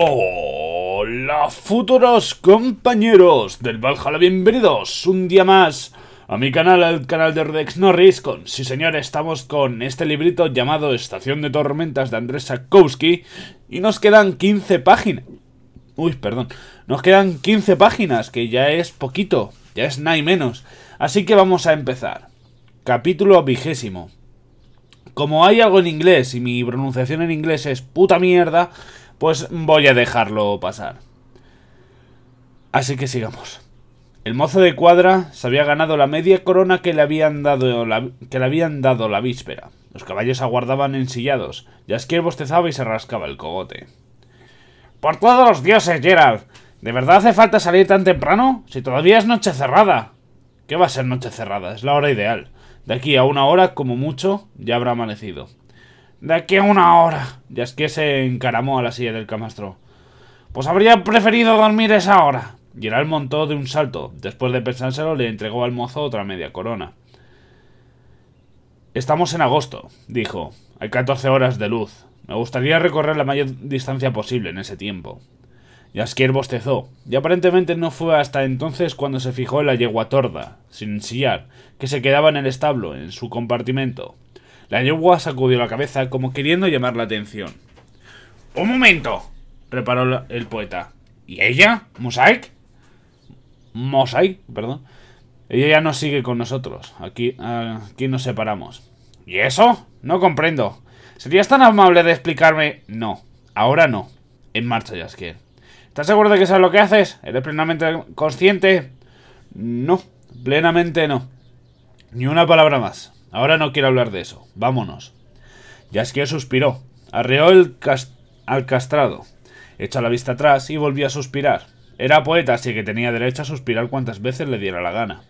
Hola futuros compañeros del Valhalla, bienvenidos un día más a mi canal, al canal de Redex Norris con, sí señor, estamos con este librito llamado Estación de Tormentas de Andrés Sakowski y nos quedan 15 páginas, uy, perdón, nos quedan 15 páginas, que ya es poquito, ya es nada y menos, así que vamos a empezar, capítulo vigésimo. Como hay algo en inglés y mi pronunciación en inglés es puta mierda, pues voy a dejarlo pasar. Así que sigamos. El mozo de cuadra se había ganado la media corona que le habían dado la, que le habían dado la víspera. Los caballos aguardaban ensillados. Jaskier bostezaba y se rascaba el cogote. ¡Por todos los dioses, Gerald! ¿De verdad hace falta salir tan temprano? Si todavía es noche cerrada. ¿Qué va a ser noche cerrada? Es la hora ideal. De aquí a una hora, como mucho, ya habrá amanecido. De aquí a una hora. Ya se encaramó a la silla del camastro. Pues habría preferido dormir esa hora. Gerald montó de un salto. Después de pensárselo, le entregó al mozo otra media corona. Estamos en agosto, dijo. Hay 14 horas de luz. Me gustaría recorrer la mayor distancia posible en ese tiempo. Yasquier bostezó, y aparentemente no fue hasta entonces cuando se fijó en la yegua torda, sin sillar, que se quedaba en el establo, en su compartimento, la yegua sacudió la cabeza como queriendo llamar la atención. ¡Un momento! reparó el poeta. ¿Y ella? ¿Mosaic? Mosaic, perdón. Ella ya no sigue con nosotros. Aquí, aquí nos separamos. ¿Y eso? No comprendo. ¿Serías tan amable de explicarme? No, ahora no. En marcha, Jaskier. ¿Estás seguro de que sabes lo que haces? ¿Eres plenamente consciente? No, plenamente no. Ni una palabra más. Ahora no quiero hablar de eso. Vámonos. Yaskia suspiró. Arreó el al castrado. Echó la vista atrás y volvió a suspirar. Era poeta, así que tenía derecho a suspirar cuantas veces le diera la gana.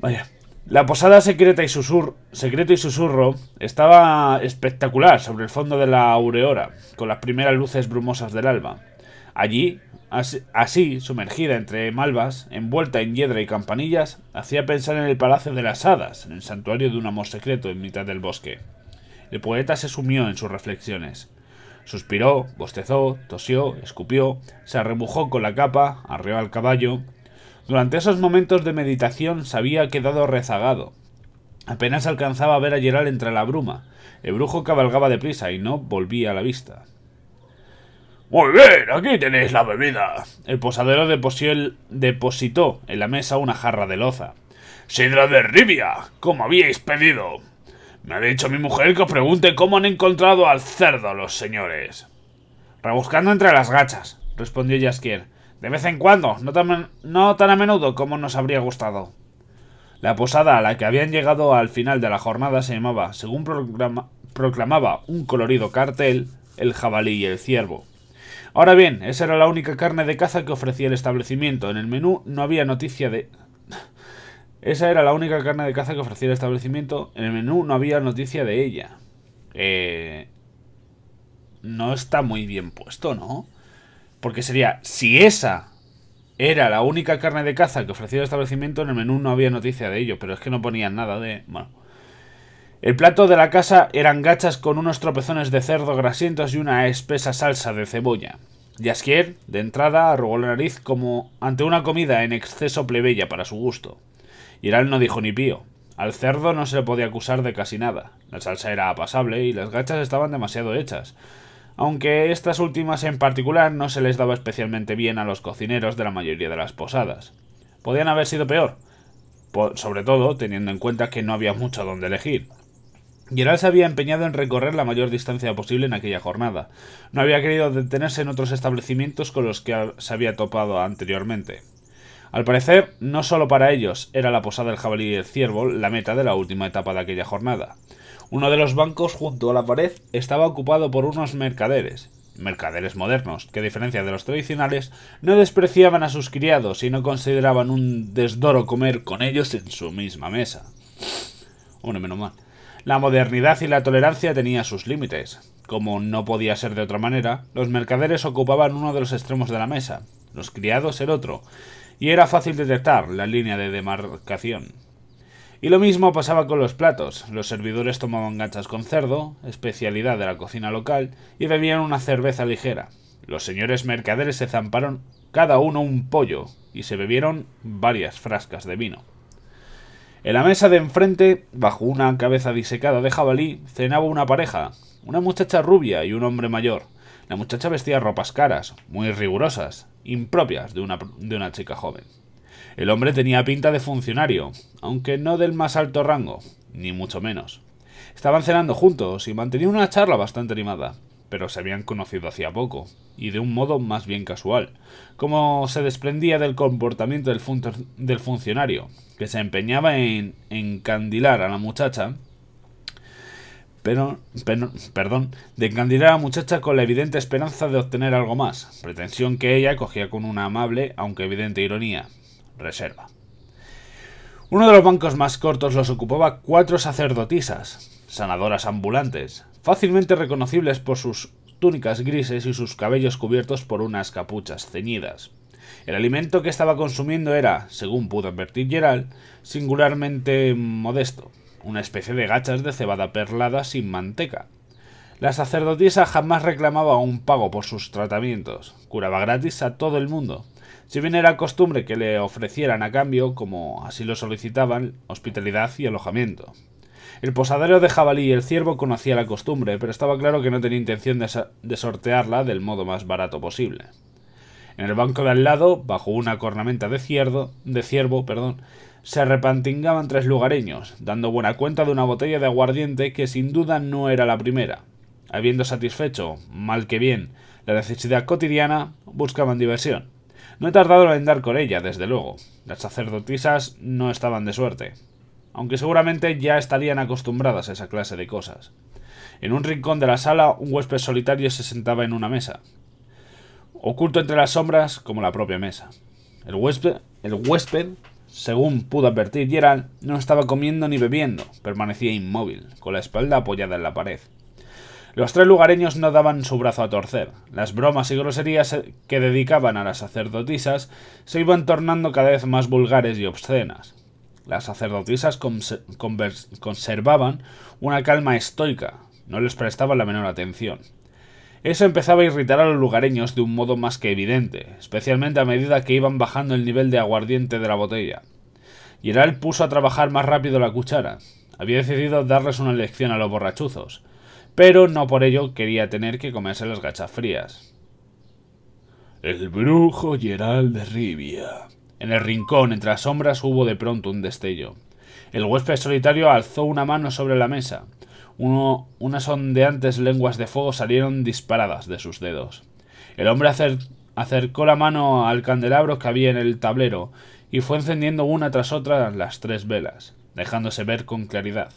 Vaya. La posada secreta y susur secreto y susurro estaba espectacular sobre el fondo de la aureora, con las primeras luces brumosas del alba. Allí, Así, sumergida entre malvas, envuelta en hiedra y campanillas, hacía pensar en el Palacio de las Hadas, en el santuario de un amor secreto en mitad del bosque. El poeta se sumió en sus reflexiones. Suspiró, bostezó, tosió, escupió, se arrebujó con la capa, arreó al caballo. Durante esos momentos de meditación se había quedado rezagado. Apenas alcanzaba a ver a Gerald entre la bruma. El brujo cabalgaba deprisa y no volvía a la vista. Muy bien, aquí tenéis la bebida. El posadero depositó en la mesa una jarra de loza. Sidra de Ribia, como habíais pedido. Me ha dicho mi mujer que os pregunte cómo han encontrado al cerdo los señores. Rebuscando entre las gachas, respondió Jaskier. De vez en cuando, no tan, no tan a menudo como nos habría gustado. La posada a la que habían llegado al final de la jornada se llamaba, según proclamaba un colorido cartel, el jabalí y el ciervo. Ahora bien, esa era la única carne de caza que ofrecía el establecimiento. En el menú no había noticia de... Esa era la única carne de caza que ofrecía el establecimiento. En el menú no había noticia de ella. Eh... No está muy bien puesto, ¿no? Porque sería, si esa era la única carne de caza que ofrecía el establecimiento, en el menú no había noticia de ello. Pero es que no ponían nada de... Bueno. El plato de la casa eran gachas con unos tropezones de cerdo grasientos y una espesa salsa de cebolla. Yaskier, de entrada, arrugó la nariz como ante una comida en exceso plebeya para su gusto. Y Iral no dijo ni pío. Al cerdo no se le podía acusar de casi nada. La salsa era apasable y las gachas estaban demasiado hechas. Aunque estas últimas en particular no se les daba especialmente bien a los cocineros de la mayoría de las posadas. Podían haber sido peor, sobre todo teniendo en cuenta que no había mucho donde elegir. Gerald se había empeñado en recorrer la mayor distancia posible en aquella jornada. No había querido detenerse en otros establecimientos con los que se había topado anteriormente. Al parecer, no solo para ellos era la posada del jabalí y el ciervo la meta de la última etapa de aquella jornada. Uno de los bancos junto a la pared estaba ocupado por unos mercaderes, mercaderes modernos, que a diferencia de los tradicionales, no despreciaban a sus criados y no consideraban un desdoro comer con ellos en su misma mesa. Bueno, menos mal. La modernidad y la tolerancia tenían sus límites. Como no podía ser de otra manera, los mercaderes ocupaban uno de los extremos de la mesa, los criados el otro, y era fácil detectar la línea de demarcación. Y lo mismo pasaba con los platos. Los servidores tomaban ganchas con cerdo, especialidad de la cocina local, y bebían una cerveza ligera. Los señores mercaderes se zamparon cada uno un pollo y se bebieron varias frascas de vino. En la mesa de enfrente, bajo una cabeza disecada de jabalí, cenaba una pareja, una muchacha rubia y un hombre mayor. La muchacha vestía ropas caras, muy rigurosas, impropias de una, de una chica joven. El hombre tenía pinta de funcionario, aunque no del más alto rango, ni mucho menos. Estaban cenando juntos y mantenían una charla bastante animada pero se habían conocido hacía poco, y de un modo más bien casual, como se desprendía del comportamiento del, funcionario, que se empeñaba en encandilar a la muchacha, pero, perdón, de encandilar a la muchacha con la evidente esperanza de obtener algo más, pretensión que ella cogía con una amable, aunque evidente ironía, reserva. Uno de los bancos más cortos los ocupaba cuatro sacerdotisas, sanadoras ambulantes, fácilmente reconocibles por sus túnicas grises y sus cabellos cubiertos por unas capuchas ceñidas. El alimento que estaba consumiendo era, según pudo advertir Gerald, singularmente modesto, una especie de gachas de cebada perlada sin manteca. La sacerdotisa jamás reclamaba un pago por sus tratamientos, curaba gratis a todo el mundo. Si bien era costumbre que le ofrecieran a cambio, como así lo solicitaban, hospitalidad y alojamiento. El posadero de jabalí y el ciervo conocía la costumbre, pero estaba claro que no tenía intención de, sortearla del modo más barato posible. En el banco de al lado, bajo una cornamenta de, ciervo, de ciervo, perdón, se repantingaban tres lugareños, dando buena cuenta de una botella de aguardiente que sin duda no era la primera. Habiendo satisfecho, mal que bien, la necesidad cotidiana, buscaban diversión. No he tardado en dar con ella, desde luego. Las sacerdotisas no estaban de suerte aunque seguramente ya estarían acostumbradas a esa clase de cosas. En un rincón de la sala, un huésped solitario se sentaba en una mesa, oculto entre las sombras como la propia mesa. El huésped, el huésped según pudo advertir Gerald, no estaba comiendo ni bebiendo, permanecía inmóvil, con la espalda apoyada en la pared. Los tres lugareños no daban su brazo a torcer. Las bromas y groserías eh, que dedicaban a las sacerdotisas se iban tornando cada vez más vulgares y obscenas. Las sacerdotisas conservaban una calma estoica, no les prestaban la menor atención. Eso empezaba a irritar a los lugareños de un modo más que evidente, especialmente a medida que iban bajando el nivel de aguardiente de la botella. Gerald puso a trabajar más rápido la cuchara. Había decidido darles una lección a los borrachuzos, pero no por ello quería tener que comerse las gachas frías. El brujo Gerald de Rivia, en el rincón, entre las sombras, hubo de pronto un destello. El huésped solitario alzó una mano sobre la mesa. Uno, unas ondeantes lenguas de fuego salieron disparadas de sus dedos. El hombre acercó la mano al candelabro que había en el tablero y fue encendiendo una tras otra las tres velas, dejándose ver con claridad.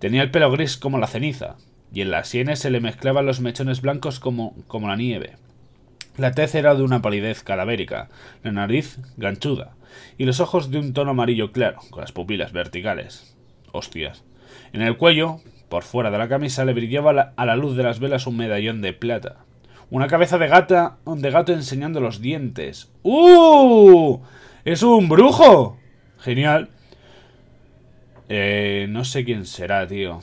Tenía el pelo gris como la ceniza, y en las sienes se le mezclaban los mechones blancos como, como la nieve. La tez era de una palidez calavérica, la nariz ganchuda, y los ojos de un tono amarillo claro, con las pupilas verticales. Hostias. En el cuello, por fuera de la camisa, le brillaba a la luz de las velas un medallón de plata. Una cabeza de gata, de gato enseñando los dientes. ¡Uh! ¡Es un brujo! Genial. Eh, no sé quién será, tío.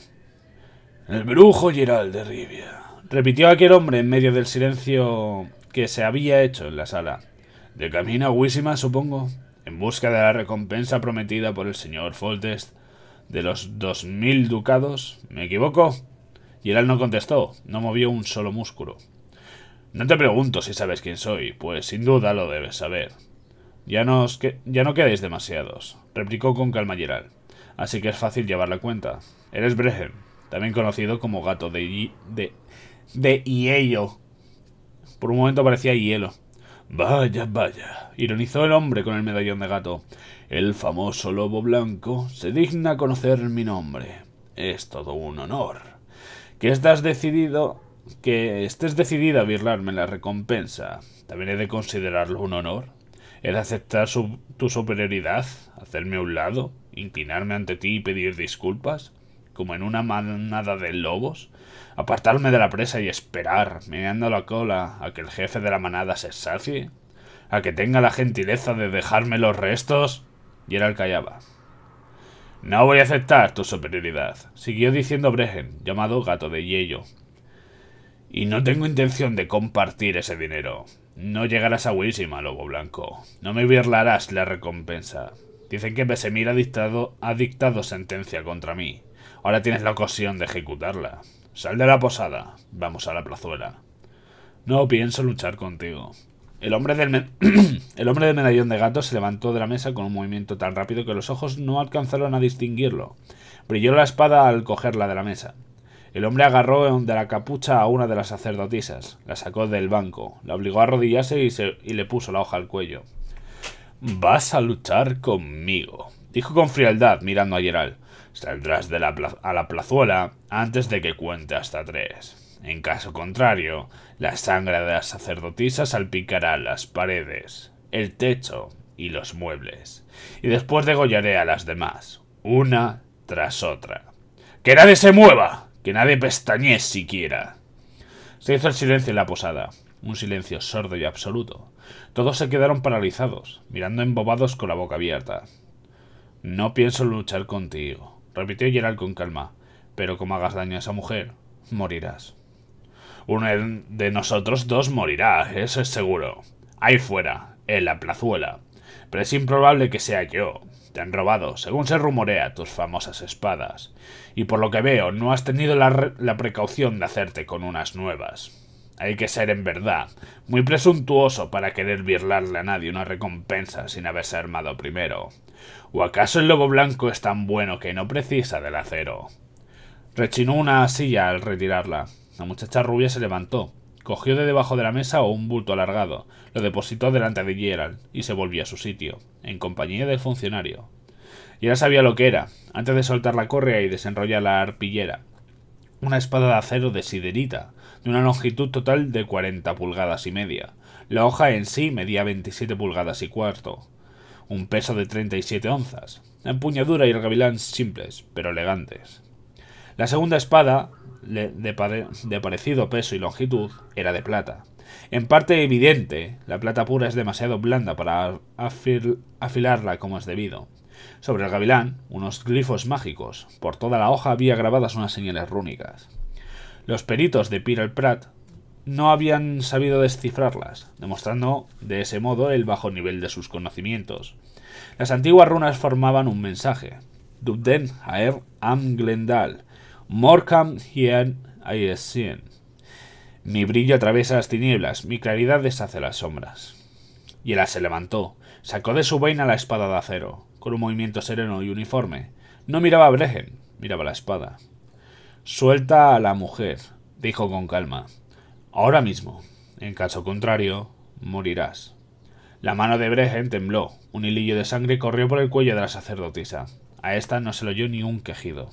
El brujo Gerald de Rivia. Repitió aquel hombre en medio del silencio que se había hecho en la sala. De camino a Wisima, supongo, en busca de la recompensa prometida por el señor Foltest de los dos mil ducados. ¿Me equivoco? Y no contestó, no movió un solo músculo. No te pregunto si sabes quién soy, pues sin duda lo debes saber. Ya, no os que ya no quedáis demasiados, replicó con calma Gerald. Así que es fácil llevar la cuenta. Eres Brehem, también conocido como gato de, de, de por un momento parecía hielo. Vaya, vaya, ironizó el hombre con el medallón de gato. El famoso lobo blanco se digna conocer mi nombre. Es todo un honor. Que estás decidido que estés decidida a virlarme la recompensa. También he de considerarlo un honor. El aceptar tu superioridad, hacerme a un lado, inclinarme ante ti y pedir disculpas, como en una manada de lobos apartarme de la presa y esperar, mirando la cola, a que el jefe de la manada se sacie, a que tenga la gentileza de dejarme los restos. y el callaba. No voy a aceptar tu superioridad, siguió diciendo Bregen, llamado gato de Yello. Y no tengo intención de compartir ese dinero. No llegarás a Wisima, lobo blanco. No me birlarás la recompensa. Dicen que Besemir dictado, ha dictado sentencia contra mí. Ahora tienes la ocasión de ejecutarla. Sal de la posada. Vamos a la plazuela. No pienso luchar contigo. El hombre, del el hombre del medallón de gato se levantó de la mesa con un movimiento tan rápido que los ojos no alcanzaron a distinguirlo. Brilló la espada al cogerla de la mesa. El hombre agarró de la capucha a una de las sacerdotisas, la sacó del banco, la obligó a arrodillarse y, y le puso la hoja al cuello. Vas a luchar conmigo, dijo con frialdad mirando a Gerald. Saldrás de la a la plazuela antes de que cuente hasta tres. En caso contrario, la sangre de la sacerdotisa salpicará las paredes, el techo y los muebles. Y después degollaré a las demás, una tras otra. ¡Que nadie se mueva! ¡Que nadie pestañe siquiera! Se hizo el silencio en la posada, un silencio sordo y absoluto. Todos se quedaron paralizados, mirando embobados con la boca abierta. No pienso luchar contigo, repitió Gerald con calma. Pero como hagas daño a esa mujer, morirás. Uno de nosotros dos morirá, eso es seguro. Ahí fuera, en la plazuela. Pero es improbable que sea yo. Te han robado, según se rumorea, tus famosas espadas. Y por lo que veo, no has tenido la, la precaución de hacerte con unas nuevas. Hay que ser en verdad muy presuntuoso para querer birlarle a nadie una recompensa sin haberse armado primero. ¿O acaso el lobo blanco es tan bueno que no precisa del acero? Rechinó una silla al retirarla. La muchacha rubia se levantó, cogió de debajo de la mesa un bulto alargado, lo depositó delante de Gerald y se volvió a su sitio, en compañía del funcionario. Gerald sabía lo que era, antes de soltar la correa y desenrollar la arpillera. Una espada de acero de siderita, de una longitud total de 40 pulgadas y media. La hoja en sí medía veintisiete pulgadas y cuarto un peso de 37 onzas, empuñadura y gavilán simples, pero elegantes. La segunda espada, de, parecido peso y longitud, era de plata. En parte evidente, la plata pura es demasiado blanda para afilarla como es debido. Sobre el gavilán, unos glifos mágicos. Por toda la hoja había grabadas unas señales rúnicas. Los peritos de Pir el Prat no habían sabido descifrarlas, demostrando de ese modo el bajo nivel de sus conocimientos. Las antiguas runas formaban un mensaje. Dubden Aer Am Glendal, Morcam Hien Aesien. Mi brillo atraviesa las tinieblas, mi claridad deshace las sombras. Y se levantó, sacó de su vaina la espada de acero, con un movimiento sereno y uniforme. No miraba a Bregen, miraba la espada. Suelta a la mujer, dijo con calma. Ahora mismo. En caso contrario, morirás. La mano de Bregen tembló. Un hilillo de sangre corrió por el cuello de la sacerdotisa. A esta no se le oyó ni un quejido.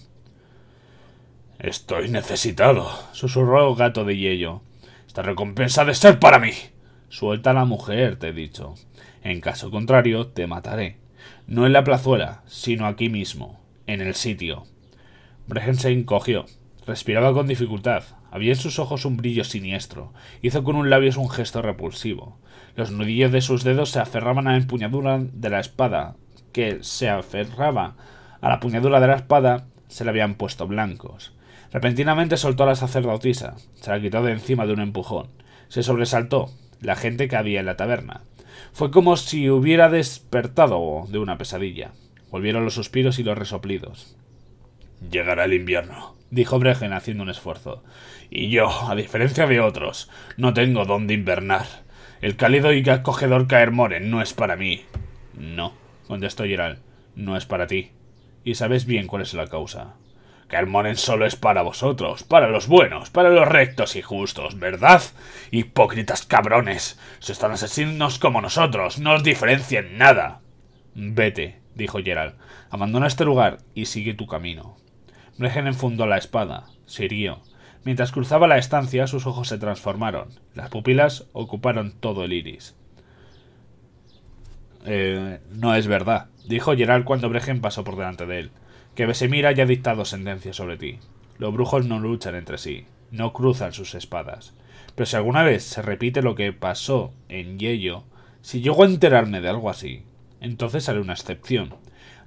Estoy necesitado, susurró el gato de hielo. Esta recompensa ha de ser para mí. Suelta a la mujer, te he dicho. En caso contrario, te mataré. No en la plazuela, sino aquí mismo, en el sitio. Bregen se encogió. Respiraba con dificultad. Había en sus ojos un brillo siniestro. Hizo con un labios un gesto repulsivo. Los nudillos de sus dedos se aferraban a la empuñadura de la espada, que se aferraba a la puñadura de la espada, se le habían puesto blancos. Repentinamente soltó a la sacerdotisa, se la quitó de encima de un empujón. Se sobresaltó, la gente que había en la taberna. Fue como si hubiera despertado de una pesadilla. Volvieron los suspiros y los resoplidos. Llegará el invierno, dijo Bregen haciendo un esfuerzo. Y yo, a diferencia de otros, no tengo dónde invernar. El cálido y acogedor Moren no es para mí. No, contestó Gerald, no es para ti. Y sabes bien cuál es la causa. Caermoren solo es para vosotros, para los buenos, para los rectos y justos, ¿verdad? Hipócritas cabrones, si están asesinos como nosotros, no os diferencian nada. Vete, dijo Gerald, abandona este lugar y sigue tu camino. Bregen enfundó la espada, se hirió. Mientras cruzaba la estancia, sus ojos se transformaron. Las pupilas ocuparon todo el iris. Eh, no es verdad, dijo Gerald cuando Bregen pasó por delante de él. Que besemira haya dictado sentencia sobre ti. Los brujos no luchan entre sí, no cruzan sus espadas. Pero si alguna vez se repite lo que pasó en Yello, si llego a enterarme de algo así, entonces haré una excepción.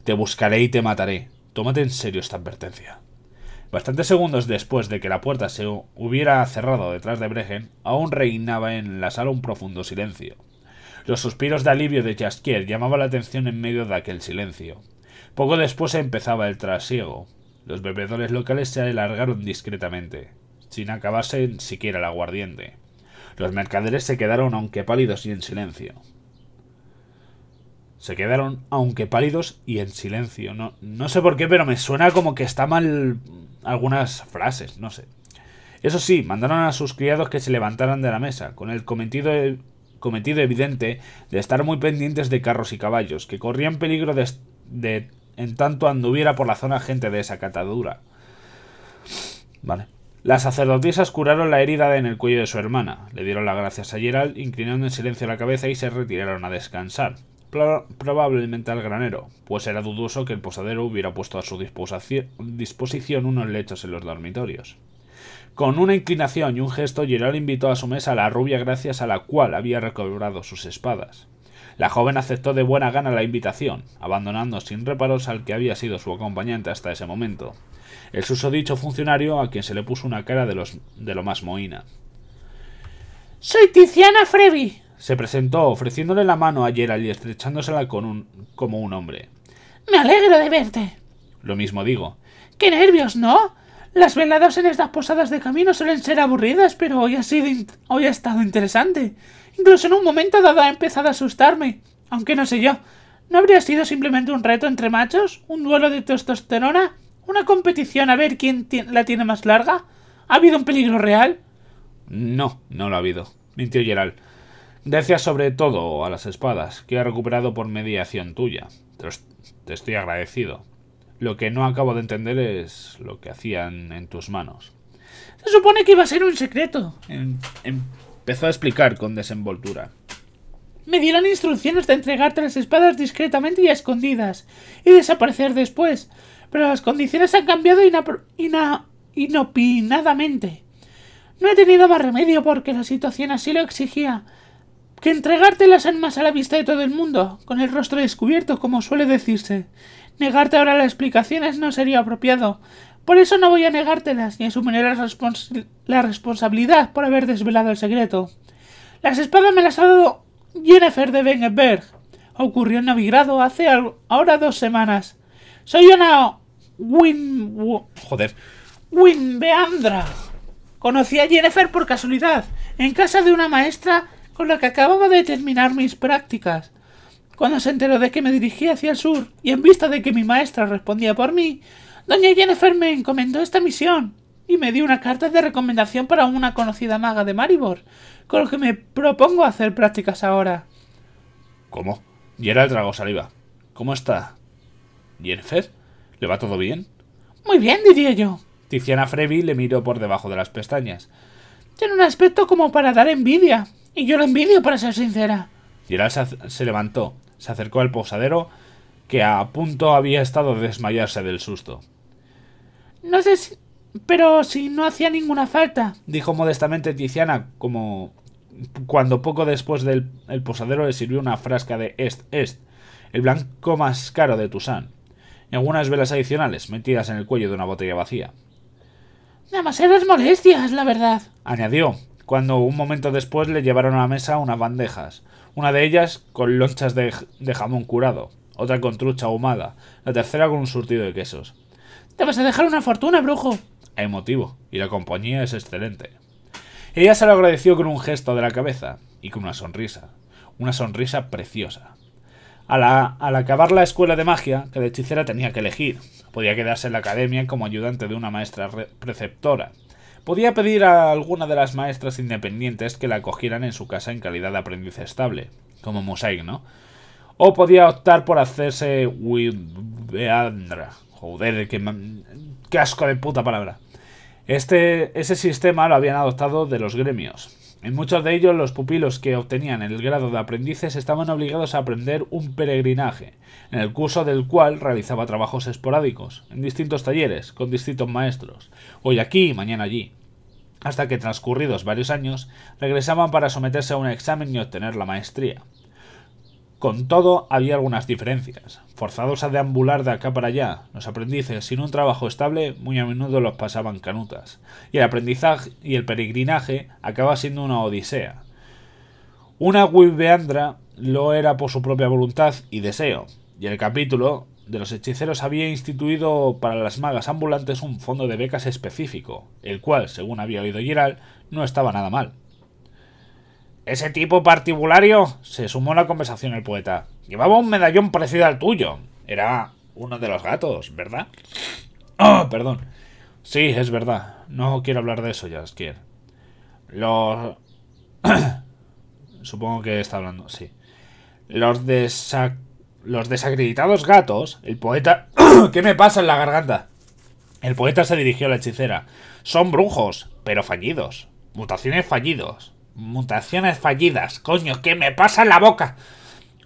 Te buscaré y te mataré. Tómate en serio esta advertencia. Bastantes segundos después de que la puerta se hubiera cerrado detrás de Bregen, aún reinaba en la sala un profundo silencio. Los suspiros de alivio de Jaskier llamaban la atención en medio de aquel silencio. Poco después empezaba el trasiego. Los bebedores locales se alargaron discretamente, sin acabarse siquiera el aguardiente. Los mercaderes se quedaron aunque pálidos y en silencio. Se quedaron aunque pálidos y en silencio. No, no sé por qué, pero me suena como que está mal algunas frases, no sé. Eso sí, mandaron a sus criados que se levantaran de la mesa, con el cometido, e, cometido evidente de estar muy pendientes de carros y caballos, que corrían peligro de, de en tanto anduviera por la zona gente de esa catadura. Vale. Las sacerdotisas curaron la herida en el cuello de su hermana, le dieron las gracias a Gerald, inclinando en silencio la cabeza y se retiraron a descansar probablemente al granero, pues era dudoso que el posadero hubiera puesto a su disposición unos lechos en los dormitorios. Con una inclinación y un gesto, Gerald invitó a su mesa a la rubia gracias a la cual había recobrado sus espadas. La joven aceptó de buena gana la invitación, abandonando sin reparos al que había sido su acompañante hasta ese momento. El susodicho funcionario, a quien se le puso una cara de, los, de lo más mohína Soy Tiziana Frevi, se presentó ofreciéndole la mano a Gerald y estrechándosela con un, como un hombre. Me alegro de verte. Lo mismo digo. Qué nervios, ¿no? Las veladas en estas posadas de camino suelen ser aburridas, pero hoy ha sido hoy ha estado interesante. Incluso en un momento dado ha empezado a asustarme, aunque no sé yo. ¿No habría sido simplemente un reto entre machos? ¿Un duelo de testosterona? ¿Una competición a ver quién la tiene más larga? ¿Ha habido un peligro real? No, no lo ha habido, mintió Gerald. Decia sobre todo a las espadas, que he recuperado por mediación tuya. Te estoy agradecido. Lo que no acabo de entender es lo que hacían en tus manos. Se supone que iba a ser un secreto. Em, empezó a explicar con desenvoltura. Me dieron instrucciones de entregarte las espadas discretamente y a escondidas, y desaparecer después, pero las condiciones han cambiado inopinadamente. No he tenido más remedio porque la situación así lo exigía, que entregarte las armas a la vista de todo el mundo, con el rostro descubierto, como suele decirse. Negarte ahora las explicaciones no sería apropiado. Por eso no voy a negártelas ni asumiré la, la responsabilidad por haber desvelado el secreto. Las espadas me las ha dado Jennifer de Wengenberg. Ocurrió en Navigrado hace ahora dos semanas. Soy una Win... Joder. Winbeandra. Conocí a Jennifer por casualidad, en casa de una maestra con la que acababa de terminar mis prácticas. Cuando se enteró de que me dirigía hacia el sur y en vista de que mi maestra respondía por mí, doña Jennifer me encomendó esta misión y me dio una carta de recomendación para una conocida maga de Maribor, con lo que me propongo hacer prácticas ahora. ¿Cómo? Y era el dragón saliva. ¿Cómo está? ¿Jennifer? ¿Le va todo bien? Muy bien, diría yo. Tiziana Frevi le miró por debajo de las pestañas. Tiene un aspecto como para dar envidia, y yo lo envidio, para ser sincera. Geralt se levantó, se acercó al posadero, que a punto había estado de desmayarse del susto. No sé si... Pero si no hacía ninguna falta, dijo modestamente Tiziana, como cuando poco después del posadero le sirvió una frasca de Est Est, el blanco más caro de Tusán, y algunas velas adicionales metidas en el cuello de una botella vacía. Nada Demasiadas molestias, la verdad, añadió, cuando un momento después le llevaron a la mesa unas bandejas, una de ellas con lonchas de, jamón curado, otra con trucha ahumada, la tercera con un surtido de quesos. Te vas a dejar una fortuna, brujo. Hay motivo, y la compañía es excelente. Ella se lo agradeció con un gesto de la cabeza y con una sonrisa, una sonrisa preciosa. Al, al acabar la escuela de magia, que la hechicera tenía que elegir, podía quedarse en la academia como ayudante de una maestra preceptora Podía pedir a alguna de las maestras independientes que la acogieran en su casa en calidad de aprendiz estable, como Mosaic, ¿no? O podía optar por hacerse Wibeandra. Joder, qué, qué asco de puta palabra. Este, ese sistema lo habían adoptado de los gremios, en muchos de ellos los pupilos que obtenían el grado de aprendices estaban obligados a aprender un peregrinaje, en el curso del cual realizaba trabajos esporádicos, en distintos talleres, con distintos maestros, hoy aquí y mañana allí, hasta que transcurridos varios años regresaban para someterse a un examen y obtener la maestría. Con todo, había algunas diferencias. Forzados a deambular de acá para allá, los aprendices sin un trabajo estable muy a menudo los pasaban canutas, y el aprendizaje y el peregrinaje acaba siendo una odisea. Una Wilbeandra lo era por su propia voluntad y deseo, y el capítulo de los hechiceros había instituido para las magas ambulantes un fondo de becas específico, el cual, según había oído Gerald, no estaba nada mal. Ese tipo particulario se sumó a la conversación el poeta. Llevaba un medallón parecido al tuyo. Era uno de los gatos, ¿verdad? Ah, perdón. Sí, es verdad. No quiero hablar de eso, Jaskier. Los... Supongo que está hablando, sí. Los Los desacreditados gatos, el poeta... ¿Qué me pasa en la garganta? El poeta se dirigió a la hechicera. Son brujos, pero fallidos. Mutaciones fallidos. Mutaciones fallidas. Coño, ¿qué me pasa en la boca?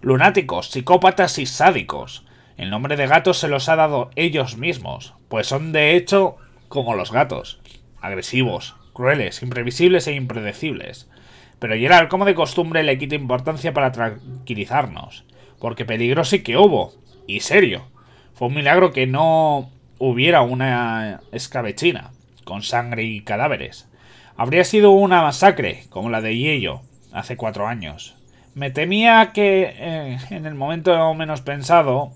Lunáticos, psicópatas y sádicos. El nombre de gatos se los ha dado ellos mismos, pues son de hecho como los gatos. Agresivos, crueles, imprevisibles e impredecibles. Pero Gerard como de costumbre, le quita importancia para tranquilizarnos. Porque peligroso sí que hubo. Y serio. Fue un milagro que no hubiera una escabechina, con sangre y cadáveres. Habría sido una masacre, como la de Yello, hace cuatro años. Me temía que, eh, en el momento menos pensado...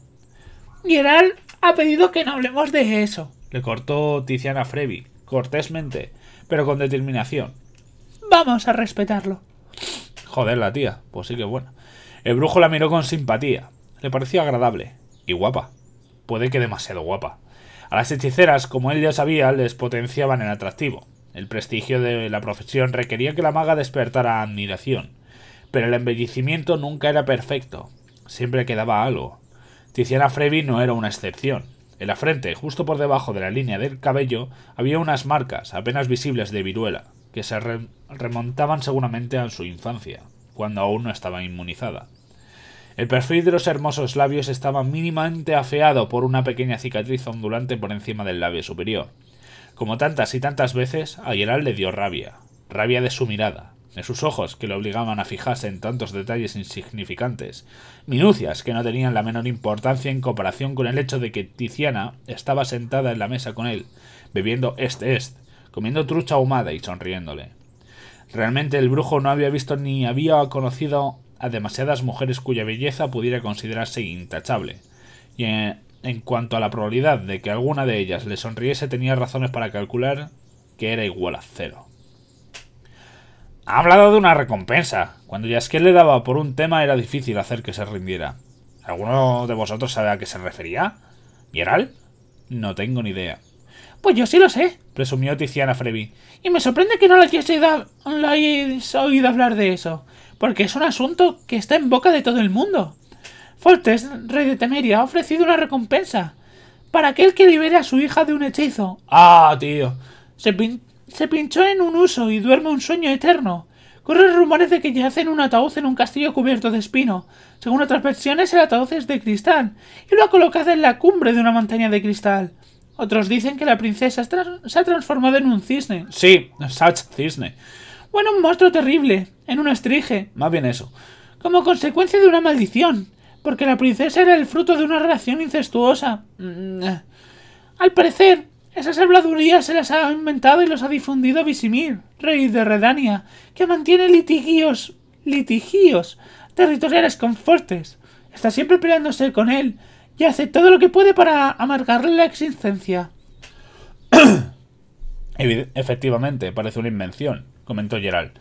Geral ha pedido que no hablemos de eso, le cortó Tiziana Frevi, cortésmente, pero con determinación. Vamos a respetarlo. Joder, la tía, pues sí que bueno. El brujo la miró con simpatía. Le pareció agradable. Y guapa. Puede que demasiado guapa. A las hechiceras, como él ya sabía, les potenciaban el atractivo. El prestigio de la profesión requería que la maga despertara admiración, pero el embellecimiento nunca era perfecto, siempre quedaba algo. Tiziana Frevi no era una excepción. En la frente, justo por debajo de la línea del cabello, había unas marcas apenas visibles de viruela, que se remontaban seguramente a su infancia, cuando aún no estaba inmunizada. El perfil de los hermosos labios estaba mínimamente afeado por una pequeña cicatriz ondulante por encima del labio superior. Como tantas y tantas veces, a le dio rabia, rabia de su mirada, de sus ojos que le obligaban a fijarse en tantos detalles insignificantes, minucias que no tenían la menor importancia en comparación con el hecho de que Tiziana estaba sentada en la mesa con él, bebiendo este est, comiendo trucha ahumada y sonriéndole. Realmente el brujo no había visto ni había conocido a demasiadas mujeres cuya belleza pudiera considerarse intachable, y en, en cuanto a la probabilidad de que alguna de ellas le sonriese, tenía razones para calcular que era igual a cero. Ha hablado de una recompensa. Cuando él le daba por un tema era difícil hacer que se rindiera. ¿Alguno de vosotros sabe a qué se refería? ¿Mieral? No tengo ni idea. Pues yo sí lo sé, presumió Tiziana Frevi. Y me sorprende que no la hayáis oído hablar de eso, porque es un asunto que está en boca de todo el mundo. Foltes, rey de Temeria, ha ofrecido una recompensa para aquel que libere a su hija de un hechizo. Ah, tío. Se, pinchó en un uso y duerme un sueño eterno. Corren rumores de que yace en un ataúd en un castillo cubierto de espino. Según otras versiones, el ataúd es de cristal y lo ha colocado en la cumbre de una montaña de cristal. Otros dicen que la princesa se ha transformado en un cisne. Sí, un cisne. Bueno, un monstruo terrible, en un estrige, más bien eso. Como consecuencia de una maldición porque la princesa era el fruto de una relación incestuosa. Mm, eh. Al parecer, esas habladurías se las ha inventado y los ha difundido Visimir, rey de Redania, que mantiene litigios, litigios territoriales con fuertes. Está siempre peleándose con él y hace todo lo que puede para amargarle la existencia. Efectivamente, parece una invención, comentó Gerald,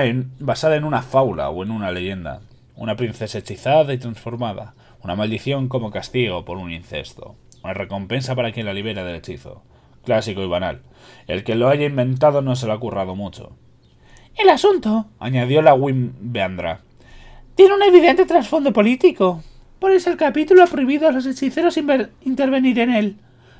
en, basada en una fábula o en una leyenda una princesa hechizada y transformada, una maldición como castigo por un incesto, una recompensa para quien la libera del hechizo. Clásico y banal. El que lo haya inventado no se lo ha currado mucho. El asunto, añadió la Wim Beandra, tiene un evidente trasfondo político. Por eso el capítulo ha prohibido a los hechiceros intervenir en él.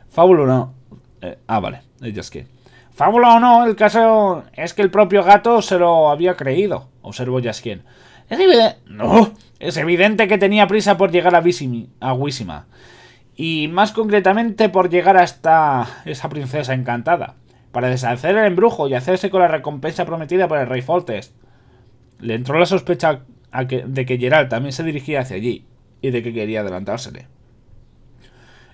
Fábula o no. Eh, ah, vale. Eh, es que. Fábula o no, el caso es que el propio gato se lo había creído, observó Yaskin. Es evidente, no, es evidente que tenía prisa por llegar a, Visimi, Wisima. Y más concretamente por llegar hasta esa princesa encantada. Para deshacer el embrujo y hacerse con la recompensa prometida por el rey Foltest. Le entró la sospecha de que Gerald también se dirigía hacia allí y de que quería adelantársele.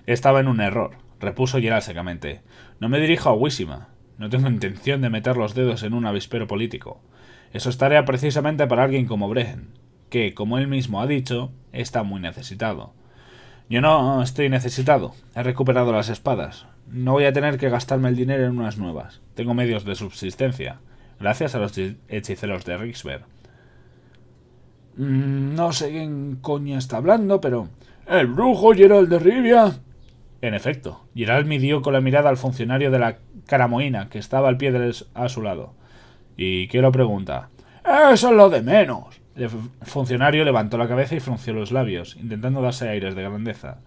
Estaba en un error, repuso Gerald secamente. No me dirijo a Wisima, No tengo intención de meter los dedos en un avispero político. Eso es tarea precisamente para alguien como Brehen, que, como él mismo ha dicho, está muy necesitado. Yo no estoy necesitado, he recuperado las espadas. No voy a tener que gastarme el dinero en unas nuevas. Tengo medios de subsistencia, gracias a los hechiceros de Rixberg. Mm, no sé quién coña está hablando, pero... ¡El brujo Gerald de Rivia! En efecto, Gerald midió con la mirada al funcionario de la caramoína que estaba al pie de a su lado. Y qué lo pregunta. Eh, eso es lo de menos. El funcionario levantó la cabeza y frunció los labios, intentando darse aires de grandeza.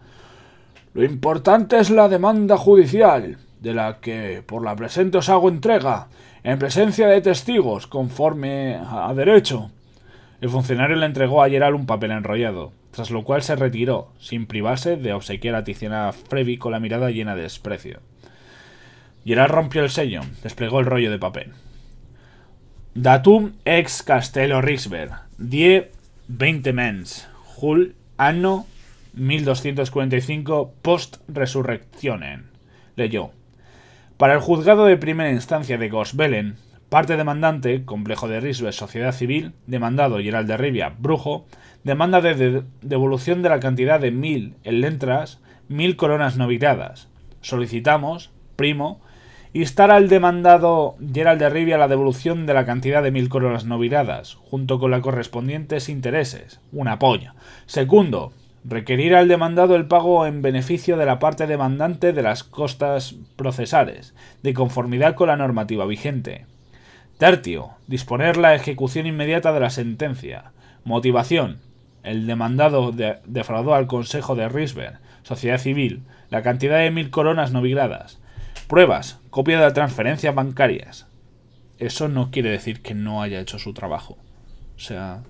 Lo importante es la demanda judicial, de la que por la presente os hago entrega, en presencia de testigos, conforme a derecho. El funcionario le entregó a Gerald un papel enrollado, tras lo cual se retiró, sin privarse de obsequiar a Tiziana Frevi con la mirada llena de desprecio. Gerard rompió el sello, desplegó el rollo de papel. Datum ex Castello Rixberg. Die 20 mens. Jul anno 1245 post RESURRECCIONEN Leyó. Para el juzgado de primera instancia de Gosbelen, parte demandante, complejo de Rixberg Sociedad Civil, demandado Gerald de Rivia, Brujo, demanda de devolución de la cantidad de mil en lentras mil coronas novitadas. Solicitamos, primo, instar al demandado Gerald de a la devolución de la cantidad de mil coronas no viradas, junto con las correspondientes intereses. Una polla. Segundo, requerir al demandado el pago en beneficio de la parte demandante de las costas procesales, de conformidad con la normativa vigente. Tertio, disponer la ejecución inmediata de la sentencia. Motivación. El demandado defraudó al Consejo de Risberg, Sociedad Civil, la cantidad de mil coronas no viradas. Pruebas, copia de las transferencias bancarias. Eso no quiere decir que no haya hecho su trabajo. O sea,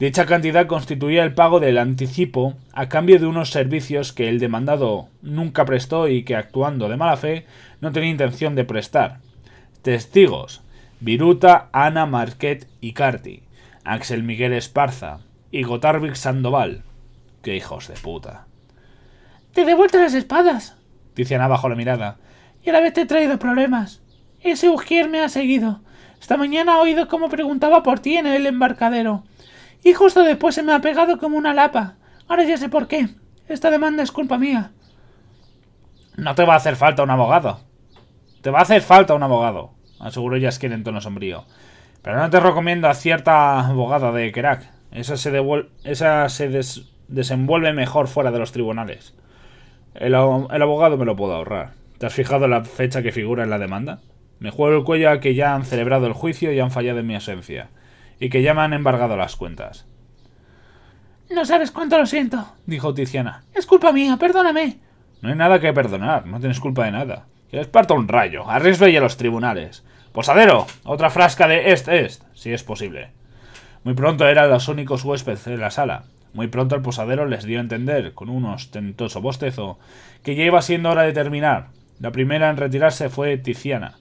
dicha cantidad constituía el pago del anticipo a cambio de unos servicios que el demandado nunca prestó y que actuando de mala fe no tenía intención de prestar. Testigos, Viruta, Ana Marquette y Carti, Axel Miguel Esparza y Gotarvik Sandoval. ¡Qué hijos de puta! ¡Te devuelto las espadas! Ana bajo la mirada y a la vez te he traído problemas. Ese Ujier me ha seguido. Esta mañana he oído cómo preguntaba por ti en el embarcadero. Y justo después se me ha pegado como una lapa. Ahora ya sé por qué. Esta demanda es culpa mía. No te va a hacer falta un abogado. Te va a hacer falta un abogado. Aseguró que en tono sombrío. Pero no te recomiendo a cierta abogada de Kerak. Esa se, esa se desenvuelve mejor fuera de los tribunales. el abogado me lo puedo ahorrar. ¿Te has fijado la fecha que figura en la demanda? Me juego el cuello a que ya han celebrado el juicio y han fallado en mi ausencia, y que ya me han embargado las cuentas. No sabes cuánto lo siento, dijo Tiziana. Es culpa mía, perdóname. No hay nada que perdonar, no tienes culpa de nada. Que les parta un rayo, Arriesgue y a los tribunales. Posadero, otra frasca de este, est si es posible. Muy pronto eran los únicos huéspedes de la sala. Muy pronto el posadero les dio a entender, con un ostentoso bostezo, que ya iba siendo hora de terminar, la primera en retirarse fue Tiziana,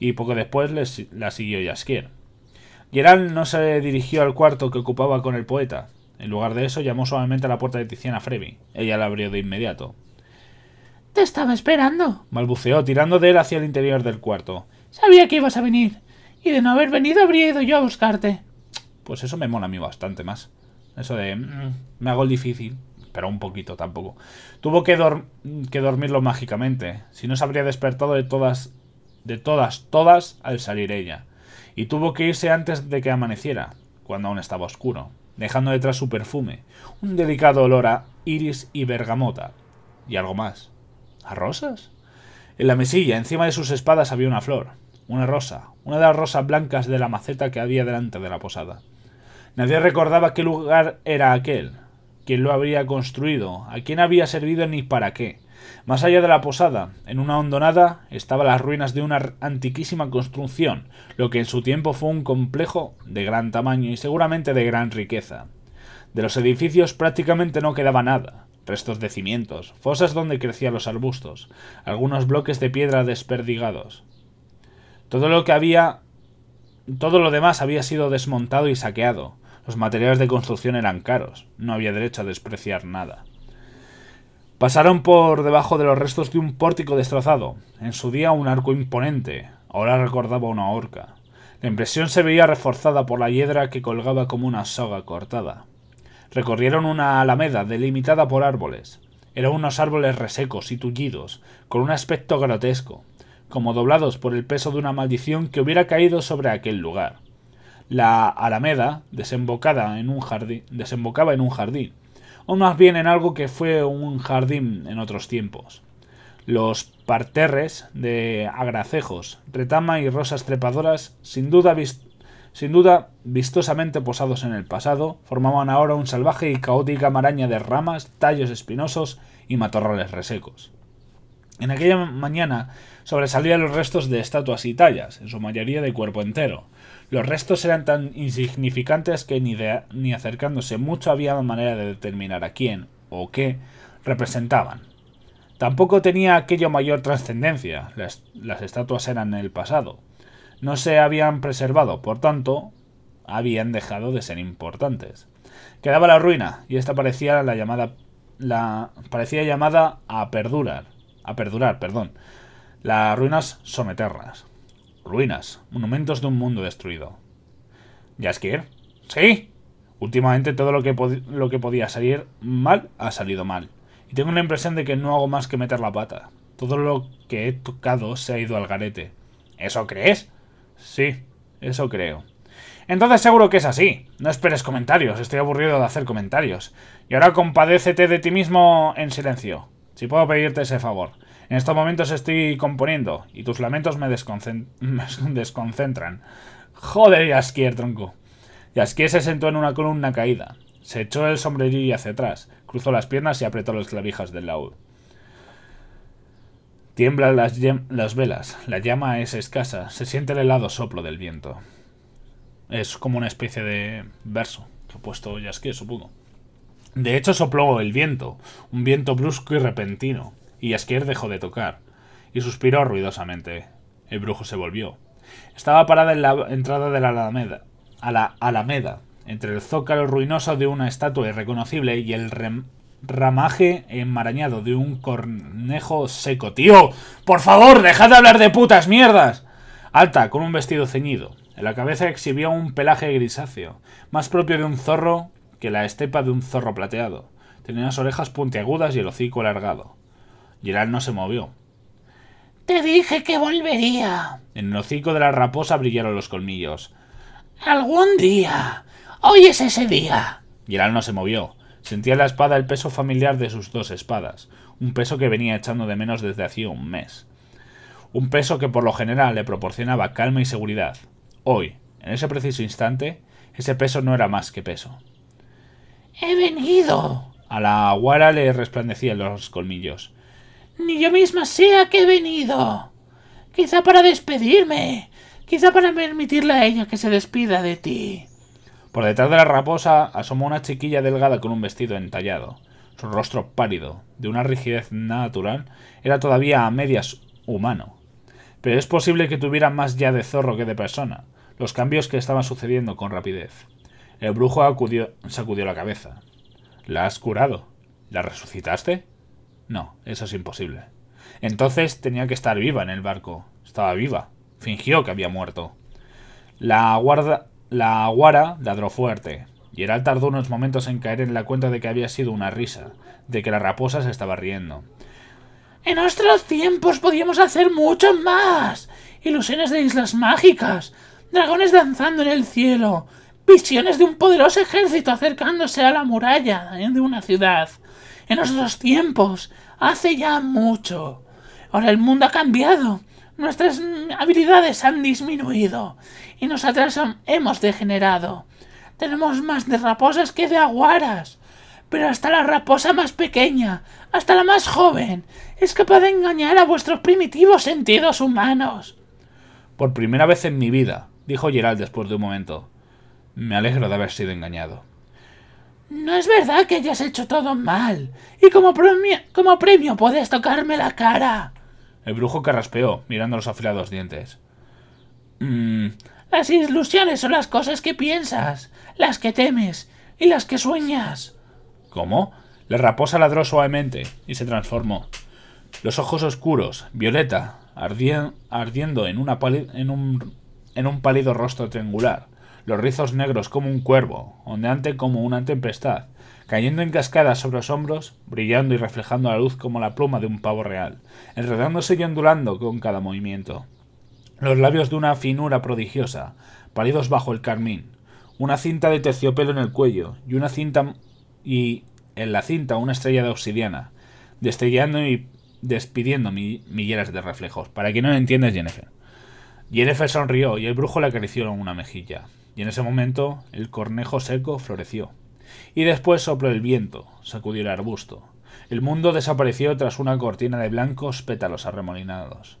y poco después la siguió Yasquier. Gerald no se dirigió al cuarto que ocupaba con el poeta. En lugar de eso, llamó suavemente a la puerta de Tiziana Frevi. Ella la abrió de inmediato. Te estaba esperando, —malbuceó, tirando de él hacia el interior del cuarto. Sabía que ibas a venir, y de no haber venido habría ido yo a buscarte. Pues eso me mola a mí bastante más. Eso de... Mm, me hago el difícil pero un poquito tampoco. Tuvo que, que dormirlo mágicamente, si no se habría despertado de todas, de todas, todas al salir ella. Y tuvo que irse antes de que amaneciera, cuando aún estaba oscuro, dejando detrás su perfume, un delicado olor a iris y bergamota, y algo más. ¿A rosas? En la mesilla, encima de sus espadas, había una flor, una rosa, una de las rosas blancas de la maceta que había delante de la posada. Nadie recordaba qué lugar era aquel, quién lo habría construido, a quién había servido ni para qué. Más allá de la posada, en una hondonada, estaban las ruinas de una antiquísima construcción, lo que en su tiempo fue un complejo de gran tamaño y seguramente de gran riqueza. De los edificios prácticamente no quedaba nada, restos de cimientos, fosas donde crecían los arbustos, algunos bloques de piedra desperdigados. Todo lo que había... Todo lo demás había sido desmontado y saqueado, los materiales de construcción eran caros, no había derecho a despreciar nada. Pasaron por debajo de los restos de un pórtico destrozado, en su día un arco imponente, ahora recordaba una horca. La impresión se veía reforzada por la hiedra que colgaba como una soga cortada. Recorrieron una alameda delimitada por árboles. Eran unos árboles resecos y tullidos, con un aspecto grotesco, como doblados por el peso de una maldición que hubiera caído sobre aquel lugar. La alameda desembocada en un jardín, desembocaba en un jardín, o más bien en algo que fue un jardín en otros tiempos. Los parterres de agracejos, retama y rosas trepadoras, sin duda, sin duda vistosamente posados en el pasado, formaban ahora un salvaje y caótica maraña de ramas, tallos espinosos y matorrales resecos. En aquella mañana sobresalían los restos de estatuas y tallas, en su mayoría de cuerpo entero, los restos eran tan insignificantes que ni, acercándose mucho había manera de determinar a quién o qué representaban. Tampoco tenía aquello mayor trascendencia, las, estatuas eran el pasado. No se habían preservado, por tanto, habían dejado de ser importantes. Quedaba la ruina, y esta parecía la llamada la parecía llamada a perdurar, a perdurar, perdón, las ruinas eternas. Ruinas, monumentos de un mundo destruido. ¿Jaskier? ¿Sí? Últimamente todo lo que, lo que podía salir mal ha salido mal. Y tengo la impresión de que no hago más que meter la pata. Todo lo que he tocado se ha ido al garete. ¿Eso crees? Sí, eso creo. Entonces seguro que es así. No esperes comentarios, estoy aburrido de hacer comentarios. Y ahora compadécete de ti mismo en silencio. Si puedo pedirte ese favor. En estos momentos estoy componiendo y tus lamentos me, desconcentran. Joder, Yaskier, tronco. Yaskier se sentó en una columna caída. Se echó el sombrerillo hacia atrás, cruzó las piernas y apretó las clavijas del laúd. Tiemblan las, las, velas, la llama es escasa, se siente el helado soplo del viento. Es como una especie de verso que ha puesto Yaskier, supongo. De hecho, sopló el viento, un viento brusco y repentino y Askier dejó de tocar, y suspiró ruidosamente. El brujo se volvió. Estaba parada en la entrada de la Alameda, a la Alameda, entre el zócalo ruinoso de una estatua irreconocible y el ramaje enmarañado de un cornejo seco. ¡Tío! ¡Por favor! ¡Dejad de hablar de putas mierdas! Alta, con un vestido ceñido. En la cabeza exhibía un pelaje grisáceo, más propio de un zorro que la estepa de un zorro plateado. Tenía las orejas puntiagudas y el hocico alargado. Gerald no se movió. Te dije que volvería. En el hocico de la raposa brillaron los colmillos. Algún día. Hoy es ese día. Gerald no se movió. Sentía la espada el peso familiar de sus dos espadas, un peso que venía echando de menos desde hacía un mes. Un peso que por lo general le proporcionaba calma y seguridad. Hoy, en ese preciso instante, ese peso no era más que peso. He venido. A la guara le resplandecían los colmillos ni yo misma sé a qué he venido. Quizá para despedirme, quizá para permitirle a ella que se despida de ti. Por detrás de la raposa asomó una chiquilla delgada con un vestido entallado. Su rostro pálido, de una rigidez natural, era todavía a medias humano. Pero es posible que tuviera más ya de zorro que de persona, los cambios que estaban sucediendo con rapidez. El brujo acudió, sacudió la cabeza. ¿La has curado? ¿La resucitaste? No, eso es imposible. Entonces tenía que estar viva en el barco. Estaba viva. Fingió que había muerto. La guarda... La guara ladró fuerte. Yeral tardó unos momentos en caer en la cuenta de que había sido una risa, de que la raposa se estaba riendo. En nuestros tiempos podíamos hacer mucho más. Ilusiones de islas mágicas, dragones danzando en el cielo, visiones de un poderoso ejército acercándose a la muralla ¿eh? de una ciudad en nuestros tiempos, hace ya mucho. Ahora el mundo ha cambiado, nuestras habilidades han disminuido y nosotras hemos degenerado. Tenemos más de raposas que de aguaras, pero hasta la raposa más pequeña, hasta la más joven, es capaz de engañar a vuestros primitivos sentidos humanos. Por primera vez en mi vida, dijo Gerald después de un momento, me alegro de haber sido engañado. No es verdad que hayas hecho todo mal. Y como premio, como premio puedes tocarme la cara. El brujo carraspeó, mirando los afilados dientes. Mm. Las ilusiones son las cosas que piensas, las que temes y las que sueñas. ¿Cómo? La raposa ladró suavemente y se transformó. Los ojos oscuros, violeta, ardiendo en, una en un pálido rostro triangular, los rizos negros como un cuervo, ondeante como una tempestad, cayendo en cascadas sobre los hombros, brillando y reflejando la luz como la pluma de un pavo real, enredándose y ondulando con cada movimiento. Los labios de una finura prodigiosa, pálidos bajo el carmín, una cinta de terciopelo en el cuello y una cinta y en la cinta una estrella de obsidiana, destellando y despidiendo milleras de reflejos. Para que no lo entiendas, Jennifer. Jennifer sonrió y el brujo le acarició una mejilla y en ese momento el cornejo seco floreció. Y después sopló el viento, sacudió el arbusto. El mundo desapareció tras una cortina de blancos pétalos arremolinados.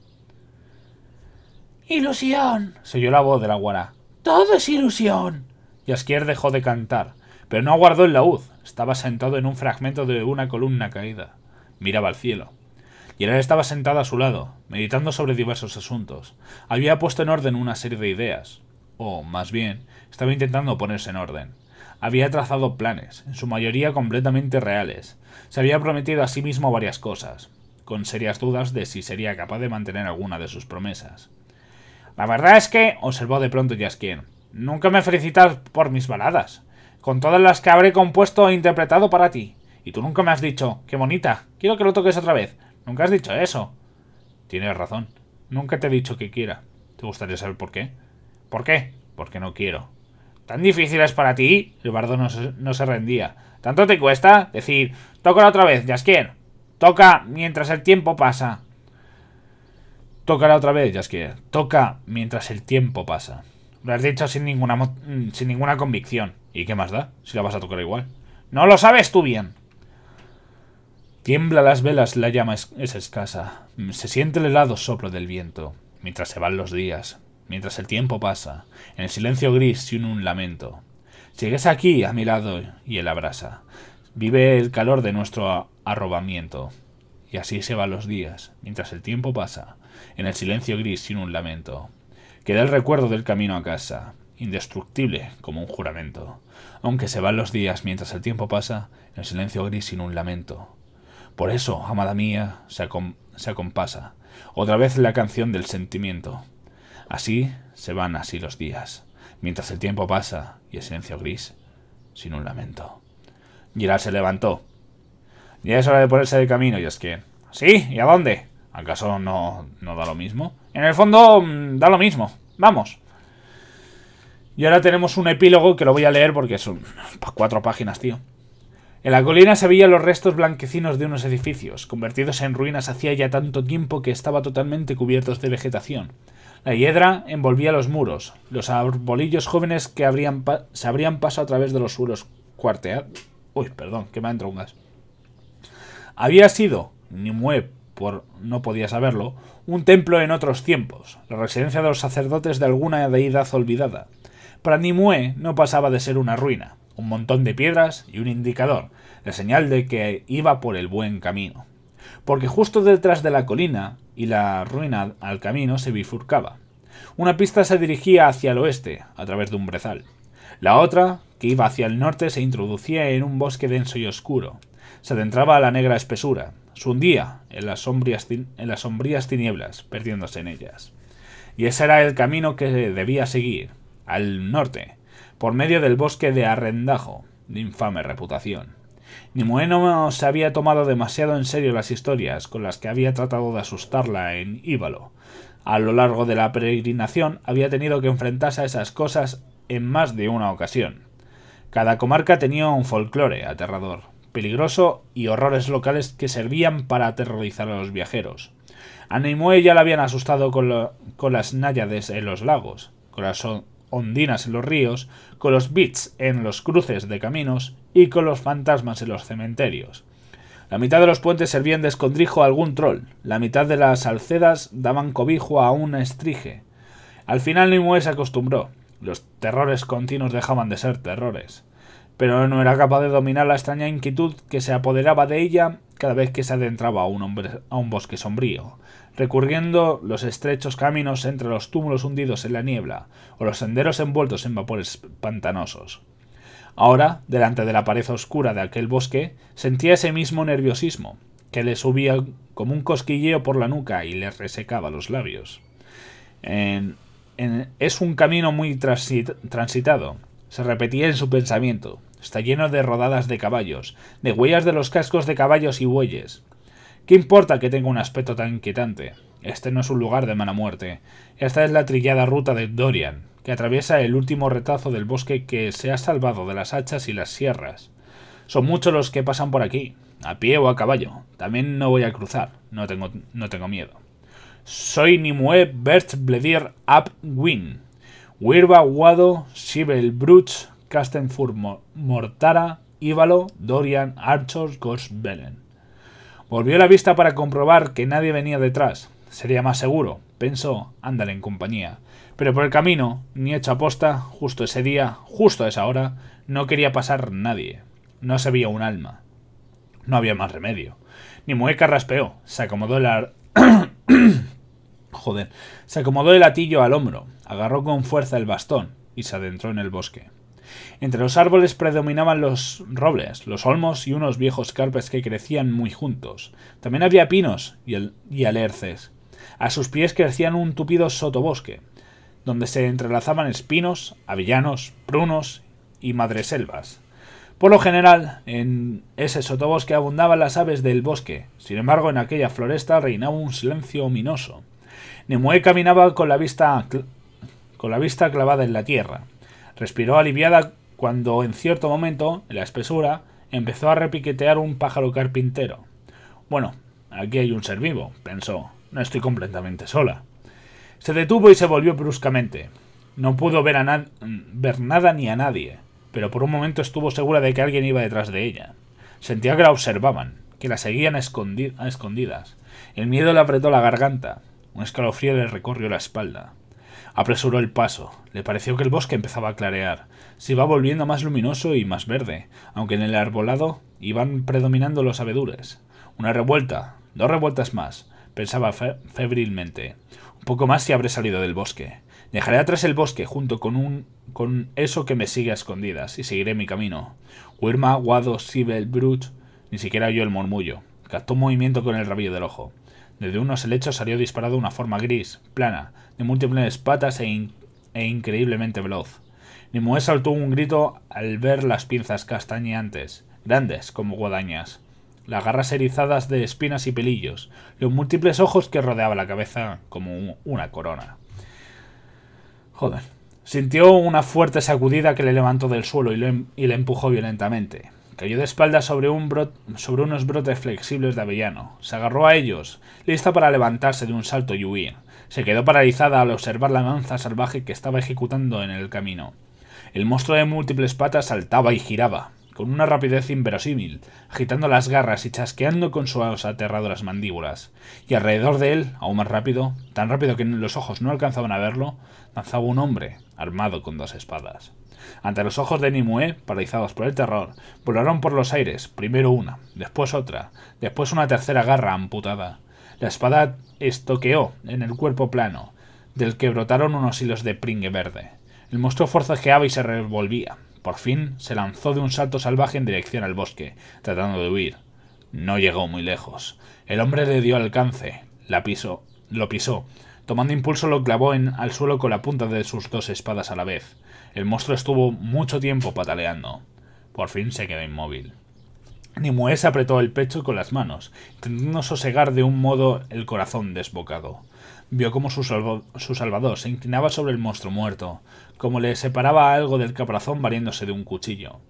¡Ilusión! se oyó la voz de la guará. ¡Todo es ilusión! Yasquier dejó de cantar, pero no aguardó el laúd. Estaba sentado en un fragmento de una columna caída. Miraba al cielo. Y él estaba sentado a su lado, meditando sobre diversos asuntos. Había puesto en orden una serie de ideas o más bien, estaba intentando ponerse en orden. Había trazado planes, en su mayoría completamente reales. Se había prometido a sí mismo varias cosas, con serias dudas de si sería capaz de mantener alguna de sus promesas. La verdad es que, observó de pronto Jaskin. nunca me felicitas por mis baladas, con todas las que habré compuesto e interpretado para ti. Y tú nunca me has dicho, qué bonita, quiero que lo toques otra vez. Nunca has dicho eso. Tienes razón, nunca te he dicho que quiera. ¿Te gustaría saber por qué? ¿Por qué? Porque no quiero. ¿Tan difícil es para ti? El bardo no se, rendía. ¿Tanto te cuesta? Decir, tócala otra vez, Jaskier. Toca mientras el tiempo pasa. Tócala otra vez, Jaskier. Toca mientras el tiempo pasa. Lo has dicho sin ninguna, mm, sin ninguna convicción. ¿Y qué más da? Si la vas a tocar igual. ¡No lo sabes tú bien! Tiembla las velas, la llama es escasa. Mm, se siente el helado soplo del viento. Mientras se van los días, mientras el tiempo pasa, en el silencio gris sin un lamento. Llegues aquí, a mi lado, y él abraza. Vive el calor de nuestro arrobamiento. Y así se van los días, mientras el tiempo pasa, en el silencio gris sin un lamento. Queda el recuerdo del camino a casa, indestructible como un juramento. Aunque se van los días mientras el tiempo pasa, en el silencio gris sin un lamento. Por eso, amada mía, se acompasa. Otra vez la canción del sentimiento. Así se van así los días, mientras el tiempo pasa y el silencio gris, sin un lamento. Girard se levantó. Ya es hora de ponerse de camino, y es que... ¿Sí? ¿Y a dónde? ¿Acaso no, no da lo mismo? En el fondo, mm, da lo mismo. Vamos. Y ahora tenemos un epílogo que lo voy a leer porque son cuatro páginas, tío. En la colina se veían los restos blanquecinos de unos edificios, convertidos en ruinas hacía ya tanto tiempo que estaba totalmente cubiertos de vegetación. La hiedra envolvía los muros. Los arbolillos jóvenes que habrían se habrían paso a través de los suelos cuarteados. Uy, perdón, que me ha entrado un gas. Había sido, ni por no podía saberlo, un templo en otros tiempos, la residencia de los sacerdotes de alguna deidad olvidada. Para Nimue no pasaba de ser una ruina, un montón de piedras y un indicador, la señal de que iba por el buen camino. Porque justo detrás de la colina y la ruina al camino se bifurcaba. Una pista se dirigía hacia el oeste, a través de un brezal. La otra, que iba hacia el norte, se introducía en un bosque denso y oscuro. Se adentraba a la negra espesura, se hundía en las sombrías, en las sombrías tinieblas, perdiéndose en ellas. Y ese era el camino que debía seguir, al norte, por medio del bosque de arrendajo, de infame reputación. Nimue no se había tomado demasiado en serio las historias con las que había tratado de asustarla en Íbalo. A lo largo de la peregrinación había tenido que enfrentarse a esas cosas en más de una ocasión. Cada comarca tenía un folclore aterrador, peligroso y horrores locales que servían para aterrorizar a los viajeros. A Nimue ya la habían asustado con, con las náyades en los lagos, con las, ondinas en los ríos, con los bits en los cruces de caminos y con los fantasmas en los cementerios. La mitad de los puentes servían de escondrijo a algún troll, la mitad de las alcedas daban cobijo a una estrige. Al final Nimue se acostumbró, los terrores continuos dejaban de ser terrores pero no era capaz de dominar la extraña inquietud que se apoderaba de ella cada vez que se adentraba a un, hombre, a un bosque sombrío, recurriendo los estrechos caminos entre los túmulos hundidos en la niebla o los senderos envueltos en vapores pantanosos. Ahora, delante de la pared oscura de aquel bosque, sentía ese mismo nerviosismo, que le subía como un cosquilleo por la nuca y le resecaba los labios. En, es un camino muy transitado, se repetía en su pensamiento. Está lleno de rodadas de caballos, de huellas de los cascos de caballos y bueyes. ¿Qué importa que tenga un aspecto tan inquietante? Este no es un lugar de mala muerte. Esta es la trillada ruta de Dorian, que atraviesa el último retazo del bosque que se ha salvado de las hachas y las sierras. Son muchos los que pasan por aquí, a pie o a caballo. También no voy a cruzar, no tengo, no tengo miedo. Soy Nimue Bert Bledir Ab Wirba, Guado, Bruch, Castenfurt, Mortara, Ívalo, Dorian, Archos, Belen. Volvió la vista para comprobar que nadie venía detrás. Sería más seguro, pensó, ándale en compañía. Pero por el camino, ni hecho aposta, justo ese día, justo a esa hora, no quería pasar nadie. No se veía un alma. No había más remedio. Ni mueca raspeó, se acomodó el Joder, se acomodó el atillo al hombro. Agarró con fuerza el bastón y se adentró en el bosque. Entre los árboles predominaban los robles, los olmos y unos viejos carpes que crecían muy juntos. También había pinos y, alerces. A sus pies crecían un tupido sotobosque, donde se entrelazaban espinos, avellanos, prunos y madreselvas. Por lo general, en ese sotobosque abundaban las aves del bosque, sin embargo en aquella floresta reinaba un silencio ominoso. Nemue caminaba con la vista con la vista clavada en la tierra. Respiró aliviada cuando en cierto momento, en la espesura, empezó a repiquetear un pájaro carpintero. Bueno, aquí hay un ser vivo, pensó. No estoy completamente sola. Se detuvo y se volvió bruscamente. No pudo ver, nada ni a nadie, pero por un momento estuvo segura de que alguien iba detrás de ella. Sentía que la observaban, que la seguían a escondidas. El miedo le apretó la garganta. Un escalofrío le recorrió la espalda. Apresuró el paso. Le pareció que el bosque empezaba a clarear. Se iba volviendo más luminoso y más verde, aunque en el arbolado iban predominando los abedules. Una revuelta, dos revueltas más, pensaba febrilmente. Un poco más y habré salido del bosque. Dejaré atrás el bosque junto con un con eso que me sigue a escondidas y seguiré mi camino. Huirma, Guado, Sibel, Brut, ni siquiera oyó el murmullo. Captó movimiento con el rabillo del ojo. Desde unos helechos salió disparado una forma gris, plana, de múltiples patas e, e increíblemente veloz. Nimue saltó un grito al ver las pinzas castañeantes, grandes como guadañas, las garras erizadas de espinas y pelillos, los múltiples ojos que rodeaba la cabeza como una corona. Joder. Sintió una fuerte sacudida que le levantó del suelo y, em-, le, empujó violentamente. Cayó de espaldas sobre, un sobre unos brotes flexibles de avellano. Se agarró a ellos, lista para levantarse de un salto y huir. Se quedó paralizada al observar la danza salvaje que estaba ejecutando en el camino. El monstruo de múltiples patas saltaba y giraba, con una rapidez inverosímil, agitando las garras y chasqueando con sus aterradoras mandíbulas. Y alrededor de él, aún más rápido, tan rápido que los ojos no alcanzaban a verlo, lanzaba un hombre, armado con dos espadas. Ante los ojos de Nimue, paralizados por el terror, volaron por los aires, primero una, después otra, después una tercera garra amputada, la espada estoqueó en el cuerpo plano, del que brotaron unos hilos de pringue verde. El monstruo forzajeaba y se revolvía. Por fin se lanzó de un salto salvaje en dirección al bosque, tratando de huir. No llegó muy lejos. El hombre le dio alcance. La pisó, lo pisó. Tomando impulso lo clavó en, al suelo con la punta de sus dos espadas a la vez. El monstruo estuvo mucho tiempo pataleando. Por fin se quedó inmóvil. Nimue se apretó el pecho con las manos, intentando sosegar de un modo el corazón desbocado. Vio cómo su, salvador se inclinaba sobre el monstruo muerto, cómo le separaba algo del caparazón variéndose de un cuchillo,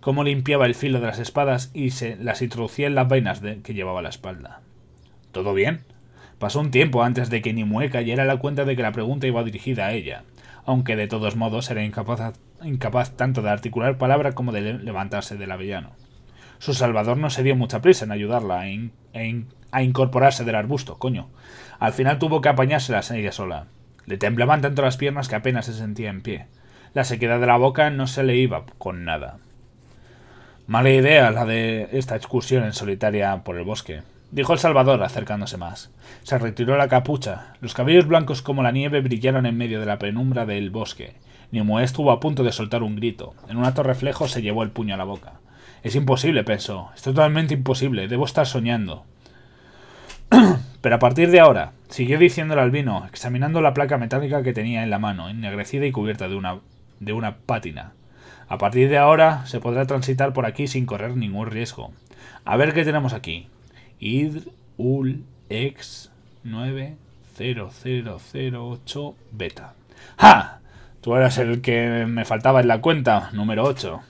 cómo limpiaba el filo de las espadas y se las introducía en las vainas que llevaba a la espalda. ¿Todo bien? Pasó un tiempo antes de que Nimue cayera a la cuenta de que la pregunta iba dirigida a ella, aunque de todos modos era incapaz tanto de articular palabra como de levantarse del avellano. Su salvador no se dio mucha prisa en ayudarla a, incorporarse del arbusto, coño. Al final tuvo que apañárselas ella sola. Le temblaban tanto las piernas que apenas se sentía en pie. La sequedad de la boca no se le iba con nada. Mala idea la de esta excursión en solitaria por el bosque, dijo el Salvador acercándose más. Se retiró la capucha. Los cabellos blancos como la nieve brillaron en medio de la penumbra del bosque. Nimue estuvo a punto de soltar un grito. En un alto reflejo se llevó el puño a la boca. Es imposible, pensó. Es totalmente imposible. Debo estar soñando. Pero a partir de ahora, siguió diciendo el albino, examinando la placa metálica que tenía en la mano, ennegrecida y cubierta de una, de una pátina. A partir de ahora se podrá transitar por aquí sin correr ningún riesgo. A ver qué tenemos aquí. Idr ul ex 90008 beta. ¡Ja! Tú eras el que me faltaba en la cuenta, número 8.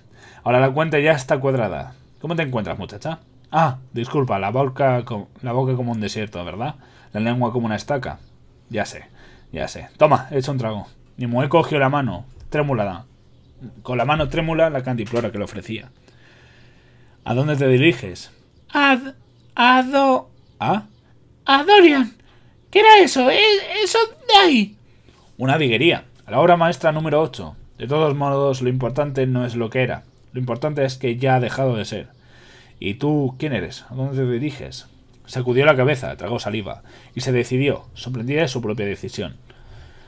Ahora la cuenta ya está cuadrada. ¿Cómo te encuentras, muchacha? Ah, disculpa, la boca, la boca como un desierto, ¿verdad? La lengua como una estaca. Ya sé, ya sé. Toma, he hecho un trago. me moe cogió la mano, trémulada. Con la mano trémula la cantiplora que le ofrecía. ¿A dónde te diriges? Ad, a A Dorian. ¿Qué era eso? ¿E-, eso de ahí. Una diguería A la obra maestra número 8. De todos modos, lo importante no es lo que era, lo importante es que ya ha dejado de ser. ¿Y tú quién eres? ¿A dónde te diriges? Sacudió la cabeza, tragó saliva, y se decidió, sorprendida de su propia decisión.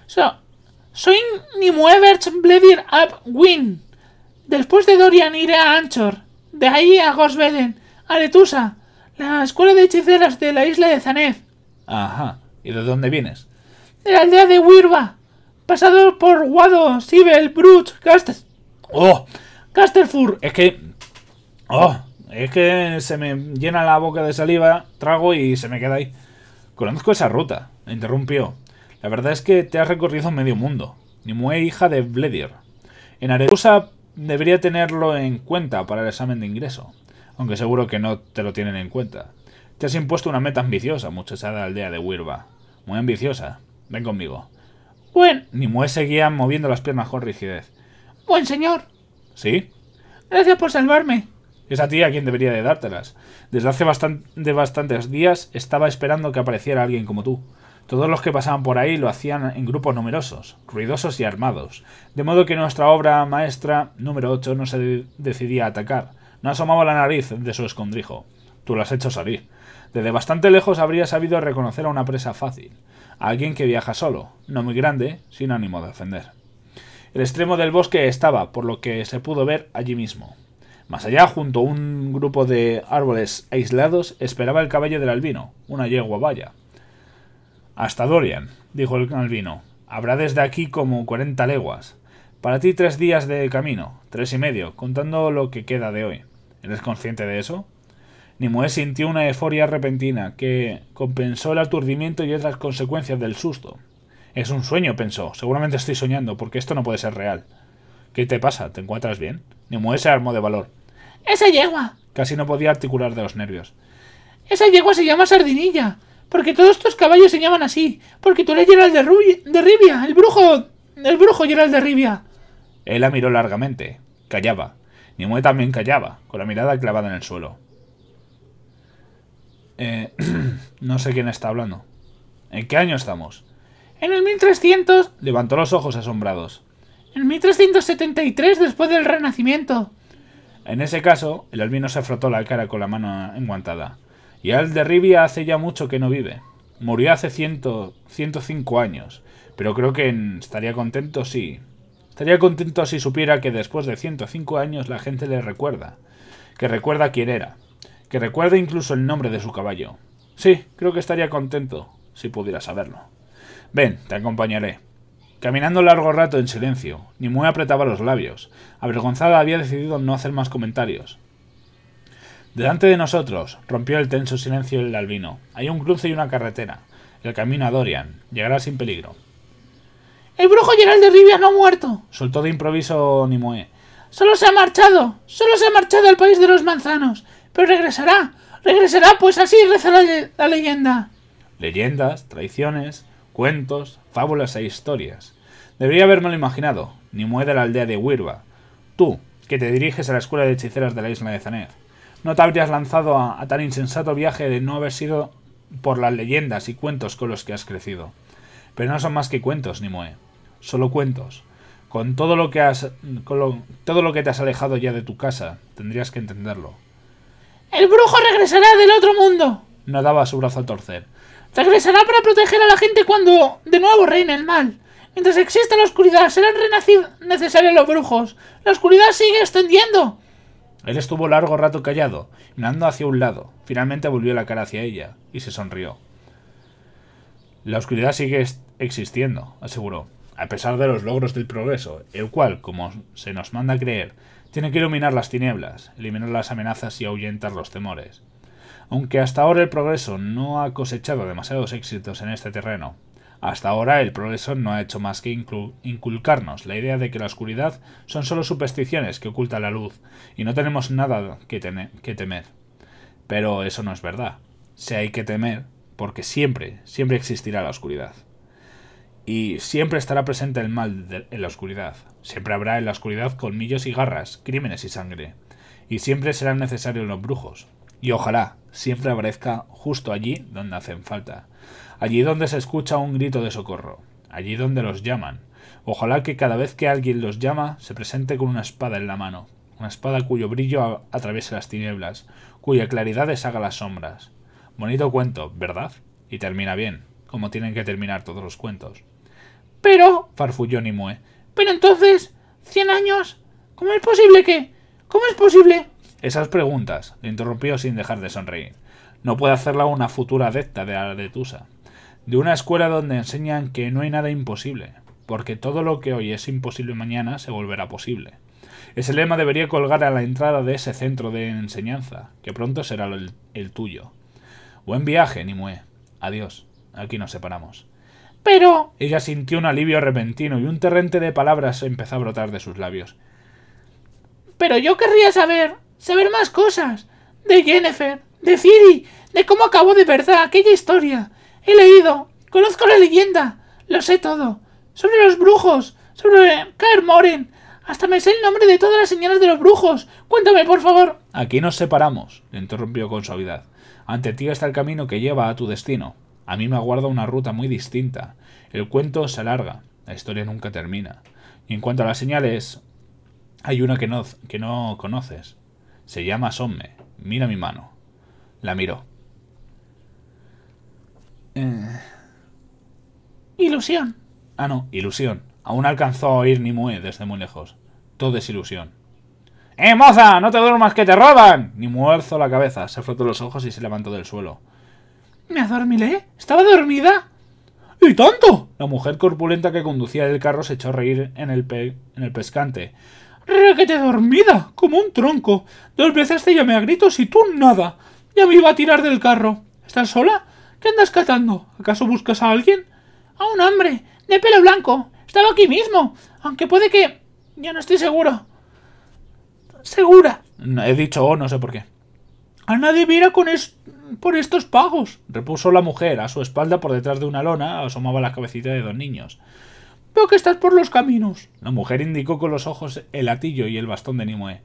soy Nimuevers Bledir Up Win. Después de Dorian iré a Anchor, de ahí a Gosvelen. a Letusa, la escuela de hechiceras de la isla de Zanef. Ajá, ¿y de dónde vienes? De la aldea de Wirba, pasado por Wado, Sibel, Bruch, Castes. ¡Oh! Casterfur. Es que... Oh, es que se me llena la boca de saliva, trago y se me queda ahí. Conozco esa ruta, interrumpió. La verdad es que te has recorrido medio mundo. Nimue, hija de Bledir. En Areusa debería tenerlo en cuenta para el examen de ingreso, aunque seguro que no te lo tienen en cuenta. Te has impuesto una meta ambiciosa, muchachada aldea de Wirba. Muy ambiciosa. Ven conmigo. Buen. Nimue seguía moviendo las piernas con rigidez. Buen señor, ¿Sí? Gracias por salvarme. Es a ti a quien debería de dártelas. Desde hace bastante, bastantes días estaba esperando que apareciera alguien como tú. Todos los que pasaban por ahí lo hacían en grupos numerosos, ruidosos y armados, de modo que nuestra obra maestra número 8 no se decidía a atacar, no asomaba la nariz de su escondrijo. Tú lo has hecho salir. Desde bastante lejos habría sabido reconocer a una presa fácil, a alguien que viaja solo, no muy grande, sin ánimo de ofender. El extremo del bosque estaba, por lo que se pudo ver, allí mismo. Más allá, junto a un grupo de árboles aislados, esperaba el caballo del albino, una yegua vaya. Hasta Dorian, dijo el albino. Habrá desde aquí como cuarenta leguas. Para ti tres días de camino, tres y medio, contando lo que queda de hoy. ¿Eres consciente de eso? Nimue sintió una euforia repentina que compensó el aturdimiento y otras consecuencias del susto. Es un sueño, pensó. Seguramente estoy soñando, porque esto no puede ser real. ¿Qué te pasa? ¿Te encuentras bien? Nimue se armó de valor. ¡Esa yegua! Casi no podía articular de los nervios. Esa yegua se llama Sardinilla. Porque todos estos caballos se llaman así. Porque tú eres Gerald de, de Rivia, el brujo. El brujo Gerald de Ribia. Él la miró largamente. Callaba. Nimue también callaba, con la mirada clavada en el suelo. Eh, no sé quién está hablando. ¿En qué año estamos? En el 1300 levantó los ojos asombrados. En el 1373 después del Renacimiento. En ese caso, el albino se frotó la cara con la mano enguantada. Y al de hace ya mucho que no vive. Murió hace ciento, 105 años. Pero creo que estaría contento si... Estaría contento si supiera que después de 105 años la gente le recuerda. Que recuerda quién era. Que recuerda incluso el nombre de su caballo. Sí, creo que estaría contento si pudiera saberlo. Ven, te acompañaré. Caminando largo rato en silencio, Nimue apretaba los labios. Avergonzada había decidido no hacer más comentarios. Delante de nosotros, rompió el tenso silencio el albino. Hay un cruce y una carretera. El camino a Dorian. Llegará sin peligro. El brujo Gerald de Rivia no ha muerto, soltó de improviso Nimue. Solo se ha marchado, solo se ha marchado al país de los manzanos. Pero regresará, regresará, pues así reza la leyenda. Leyendas, traiciones, cuentos, fábulas e historias. Debería haberme lo imaginado, Nimue de la aldea de Wirba. Tú, que te diriges a la escuela de hechiceras de la isla de Zanez no te habrías lanzado a, tan insensato viaje de no haber sido por las leyendas y cuentos con los que has crecido. Pero no son más que cuentos, Nimue. Solo cuentos. Con todo lo que has. Con todo lo que te has alejado ya de tu casa, tendrías que entenderlo. ¡El brujo regresará del otro mundo! No daba su brazo a torcer. Regresará para proteger a la gente cuando de nuevo reine el mal. Mientras exista la oscuridad, serán necesarios los brujos. La oscuridad sigue extendiendo. Él estuvo largo rato callado, mirando hacia un lado. Finalmente volvió la cara hacia ella y se sonrió. La oscuridad sigue existiendo, aseguró, a pesar de los logros del progreso, el cual, como se nos manda creer, tiene que iluminar las tinieblas, eliminar las amenazas y ahuyentar los temores aunque hasta ahora el progreso no ha cosechado demasiados éxitos en este terreno. Hasta ahora el progreso no ha hecho más que inculcarnos la idea de que la oscuridad son solo supersticiones que ocultan la luz, y no tenemos nada que, temer. Pero eso no es verdad. Se hay que temer, porque siempre, siempre existirá la oscuridad. Y siempre estará presente el mal en la oscuridad. Siempre habrá en la oscuridad colmillos y garras, crímenes y sangre. Y siempre serán necesarios los brujos, y ojalá siempre aparezca justo allí donde hacen falta, allí donde se escucha un grito de socorro, allí donde los llaman. Ojalá que cada vez que alguien los llama se presente con una espada en la mano, una espada cuyo brillo atraviese las tinieblas, cuya claridad deshaga las sombras. Bonito cuento, ¿verdad? Y termina bien, como tienen que terminar todos los cuentos. Pero, farfulló Nimue, pero entonces, cien años, ¿cómo es posible que? ¿Cómo es posible? Esas preguntas, le interrumpió sin dejar de sonreír. No puede hacerla una futura adepta de la Letusa. De una escuela donde enseñan que no hay nada imposible, porque todo lo que hoy es imposible mañana se volverá posible. Ese lema debería colgar a la entrada de ese centro de enseñanza, que pronto será el, el tuyo. Buen viaje, Nimue. Adiós. Aquí nos separamos. Pero... Ella sintió un alivio repentino y un torrente de palabras empezó a brotar de sus labios. Pero yo querría saber saber más cosas. De Jennifer, de Ciri, de cómo acabó de verdad aquella historia. He leído, conozco la leyenda, lo sé todo. Sobre los brujos, sobre Claire Moren. Hasta me sé el nombre de todas las señoras de los brujos. Cuéntame, por favor. Aquí nos separamos, le interrumpió con suavidad. Ante ti está el camino que lleva a tu destino. A mí me aguarda una ruta muy distinta. El cuento se alarga, la historia nunca termina. Y en cuanto a las señales, hay una que no, que no conoces. Se llama Somme. Mira mi mano. La miró. Eh. Ilusión. Ah, no, ilusión. Aún alcanzó a oír Nimue desde muy lejos. Todo es ilusión. ¡Eh, moza! ¡No te duermas que te roban! Ni muerzo la cabeza, se frotó los ojos y se levantó del suelo. ¿Me adormilé? ¿Estaba dormida? ¡Y tanto! La mujer corpulenta que conducía el carro se echó a reír en el, en el pescante te dormida, como un tronco. Dos veces te llamé a gritos y tú nada. Ya me iba a tirar del carro. ¿Estás sola? ¿Qué andas catando? ¿Acaso buscas a alguien? A un hombre, de pelo blanco. Estaba aquí mismo. Aunque puede que... Ya no estoy seguro. Segura. he dicho oh, no sé por qué. A nadie mira con por estos pagos, repuso la mujer. A su espalda, por detrás de una lona, asomaba la cabecita de dos niños. Veo que estás por los caminos. La mujer indicó con los ojos el atillo y el bastón de Nimue.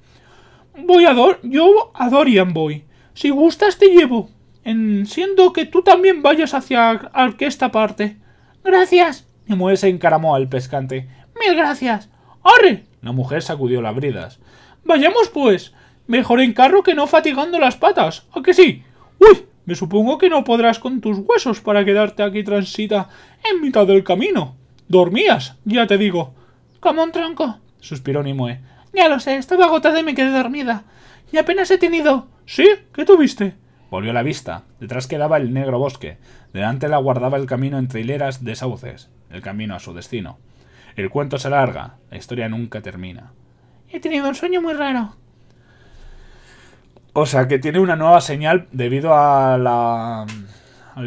Voy a Dor yo a Dorian voy. Si gustas te llevo. En siendo que tú también vayas hacia esta parte. Gracias. Nimue se encaramó al pescante. Mil gracias. ¡Arre! La mujer sacudió las bridas. Vayamos pues. Mejor en carro que no fatigando las patas. ¿A que sí? ¡Uy! Me supongo que no podrás con tus huesos para quedarte aquí transita en mitad del camino. ¿Dormías? Ya te digo. Como un tronco, suspiró Nimue. Ya lo sé, estaba agotada y me quedé dormida. Y apenas he tenido. ¿Sí? ¿Qué tuviste? Volvió la vista. Detrás quedaba el negro bosque. Delante la guardaba el camino entre hileras de sauces. El camino a su destino. El cuento se alarga. La historia nunca termina. He tenido un sueño muy raro. O sea, que tiene una nueva señal debido a la... a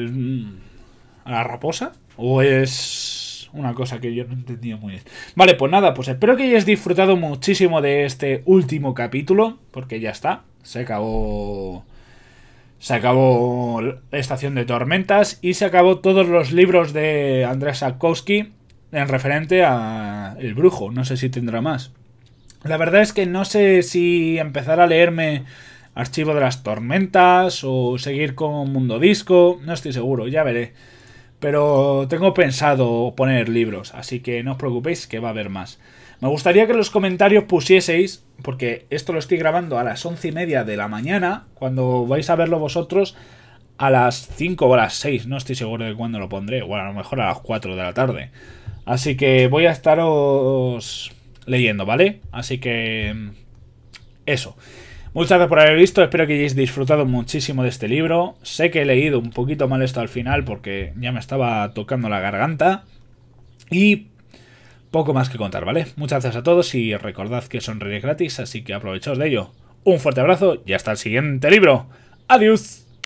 la raposa. ¿O es una cosa que yo no entendía muy bien. Vale, pues nada, pues espero que hayáis disfrutado muchísimo de este último capítulo, porque ya está, se acabó... Se acabó Estación de Tormentas y se acabó todos los libros de Andrés Sakowski en referente a El Brujo. No sé si tendrá más. La verdad es que no sé si empezar a leerme Archivo de las Tormentas o seguir con Mundo Disco. No estoy seguro, ya veré. Pero tengo pensado poner libros, así que no os preocupéis que va a haber más. Me gustaría que los comentarios pusieseis, porque esto lo estoy grabando a las once y media de la mañana, cuando vais a verlo vosotros a las 5 o a las 6, no estoy seguro de cuándo lo pondré, o a lo mejor a las 4 de la tarde. Así que voy a estaros leyendo, ¿vale? Así que... Mm, eso. Muchas gracias por haber visto, espero que hayáis disfrutado muchísimo de este libro. Sé que he leído un poquito mal esto al final porque ya me estaba tocando la garganta. Y poco más que contar, ¿vale? Muchas gracias a todos y recordad que reyes gratis, así que aprovechaos de ello. Un fuerte abrazo y hasta el siguiente libro. ¡Adiós!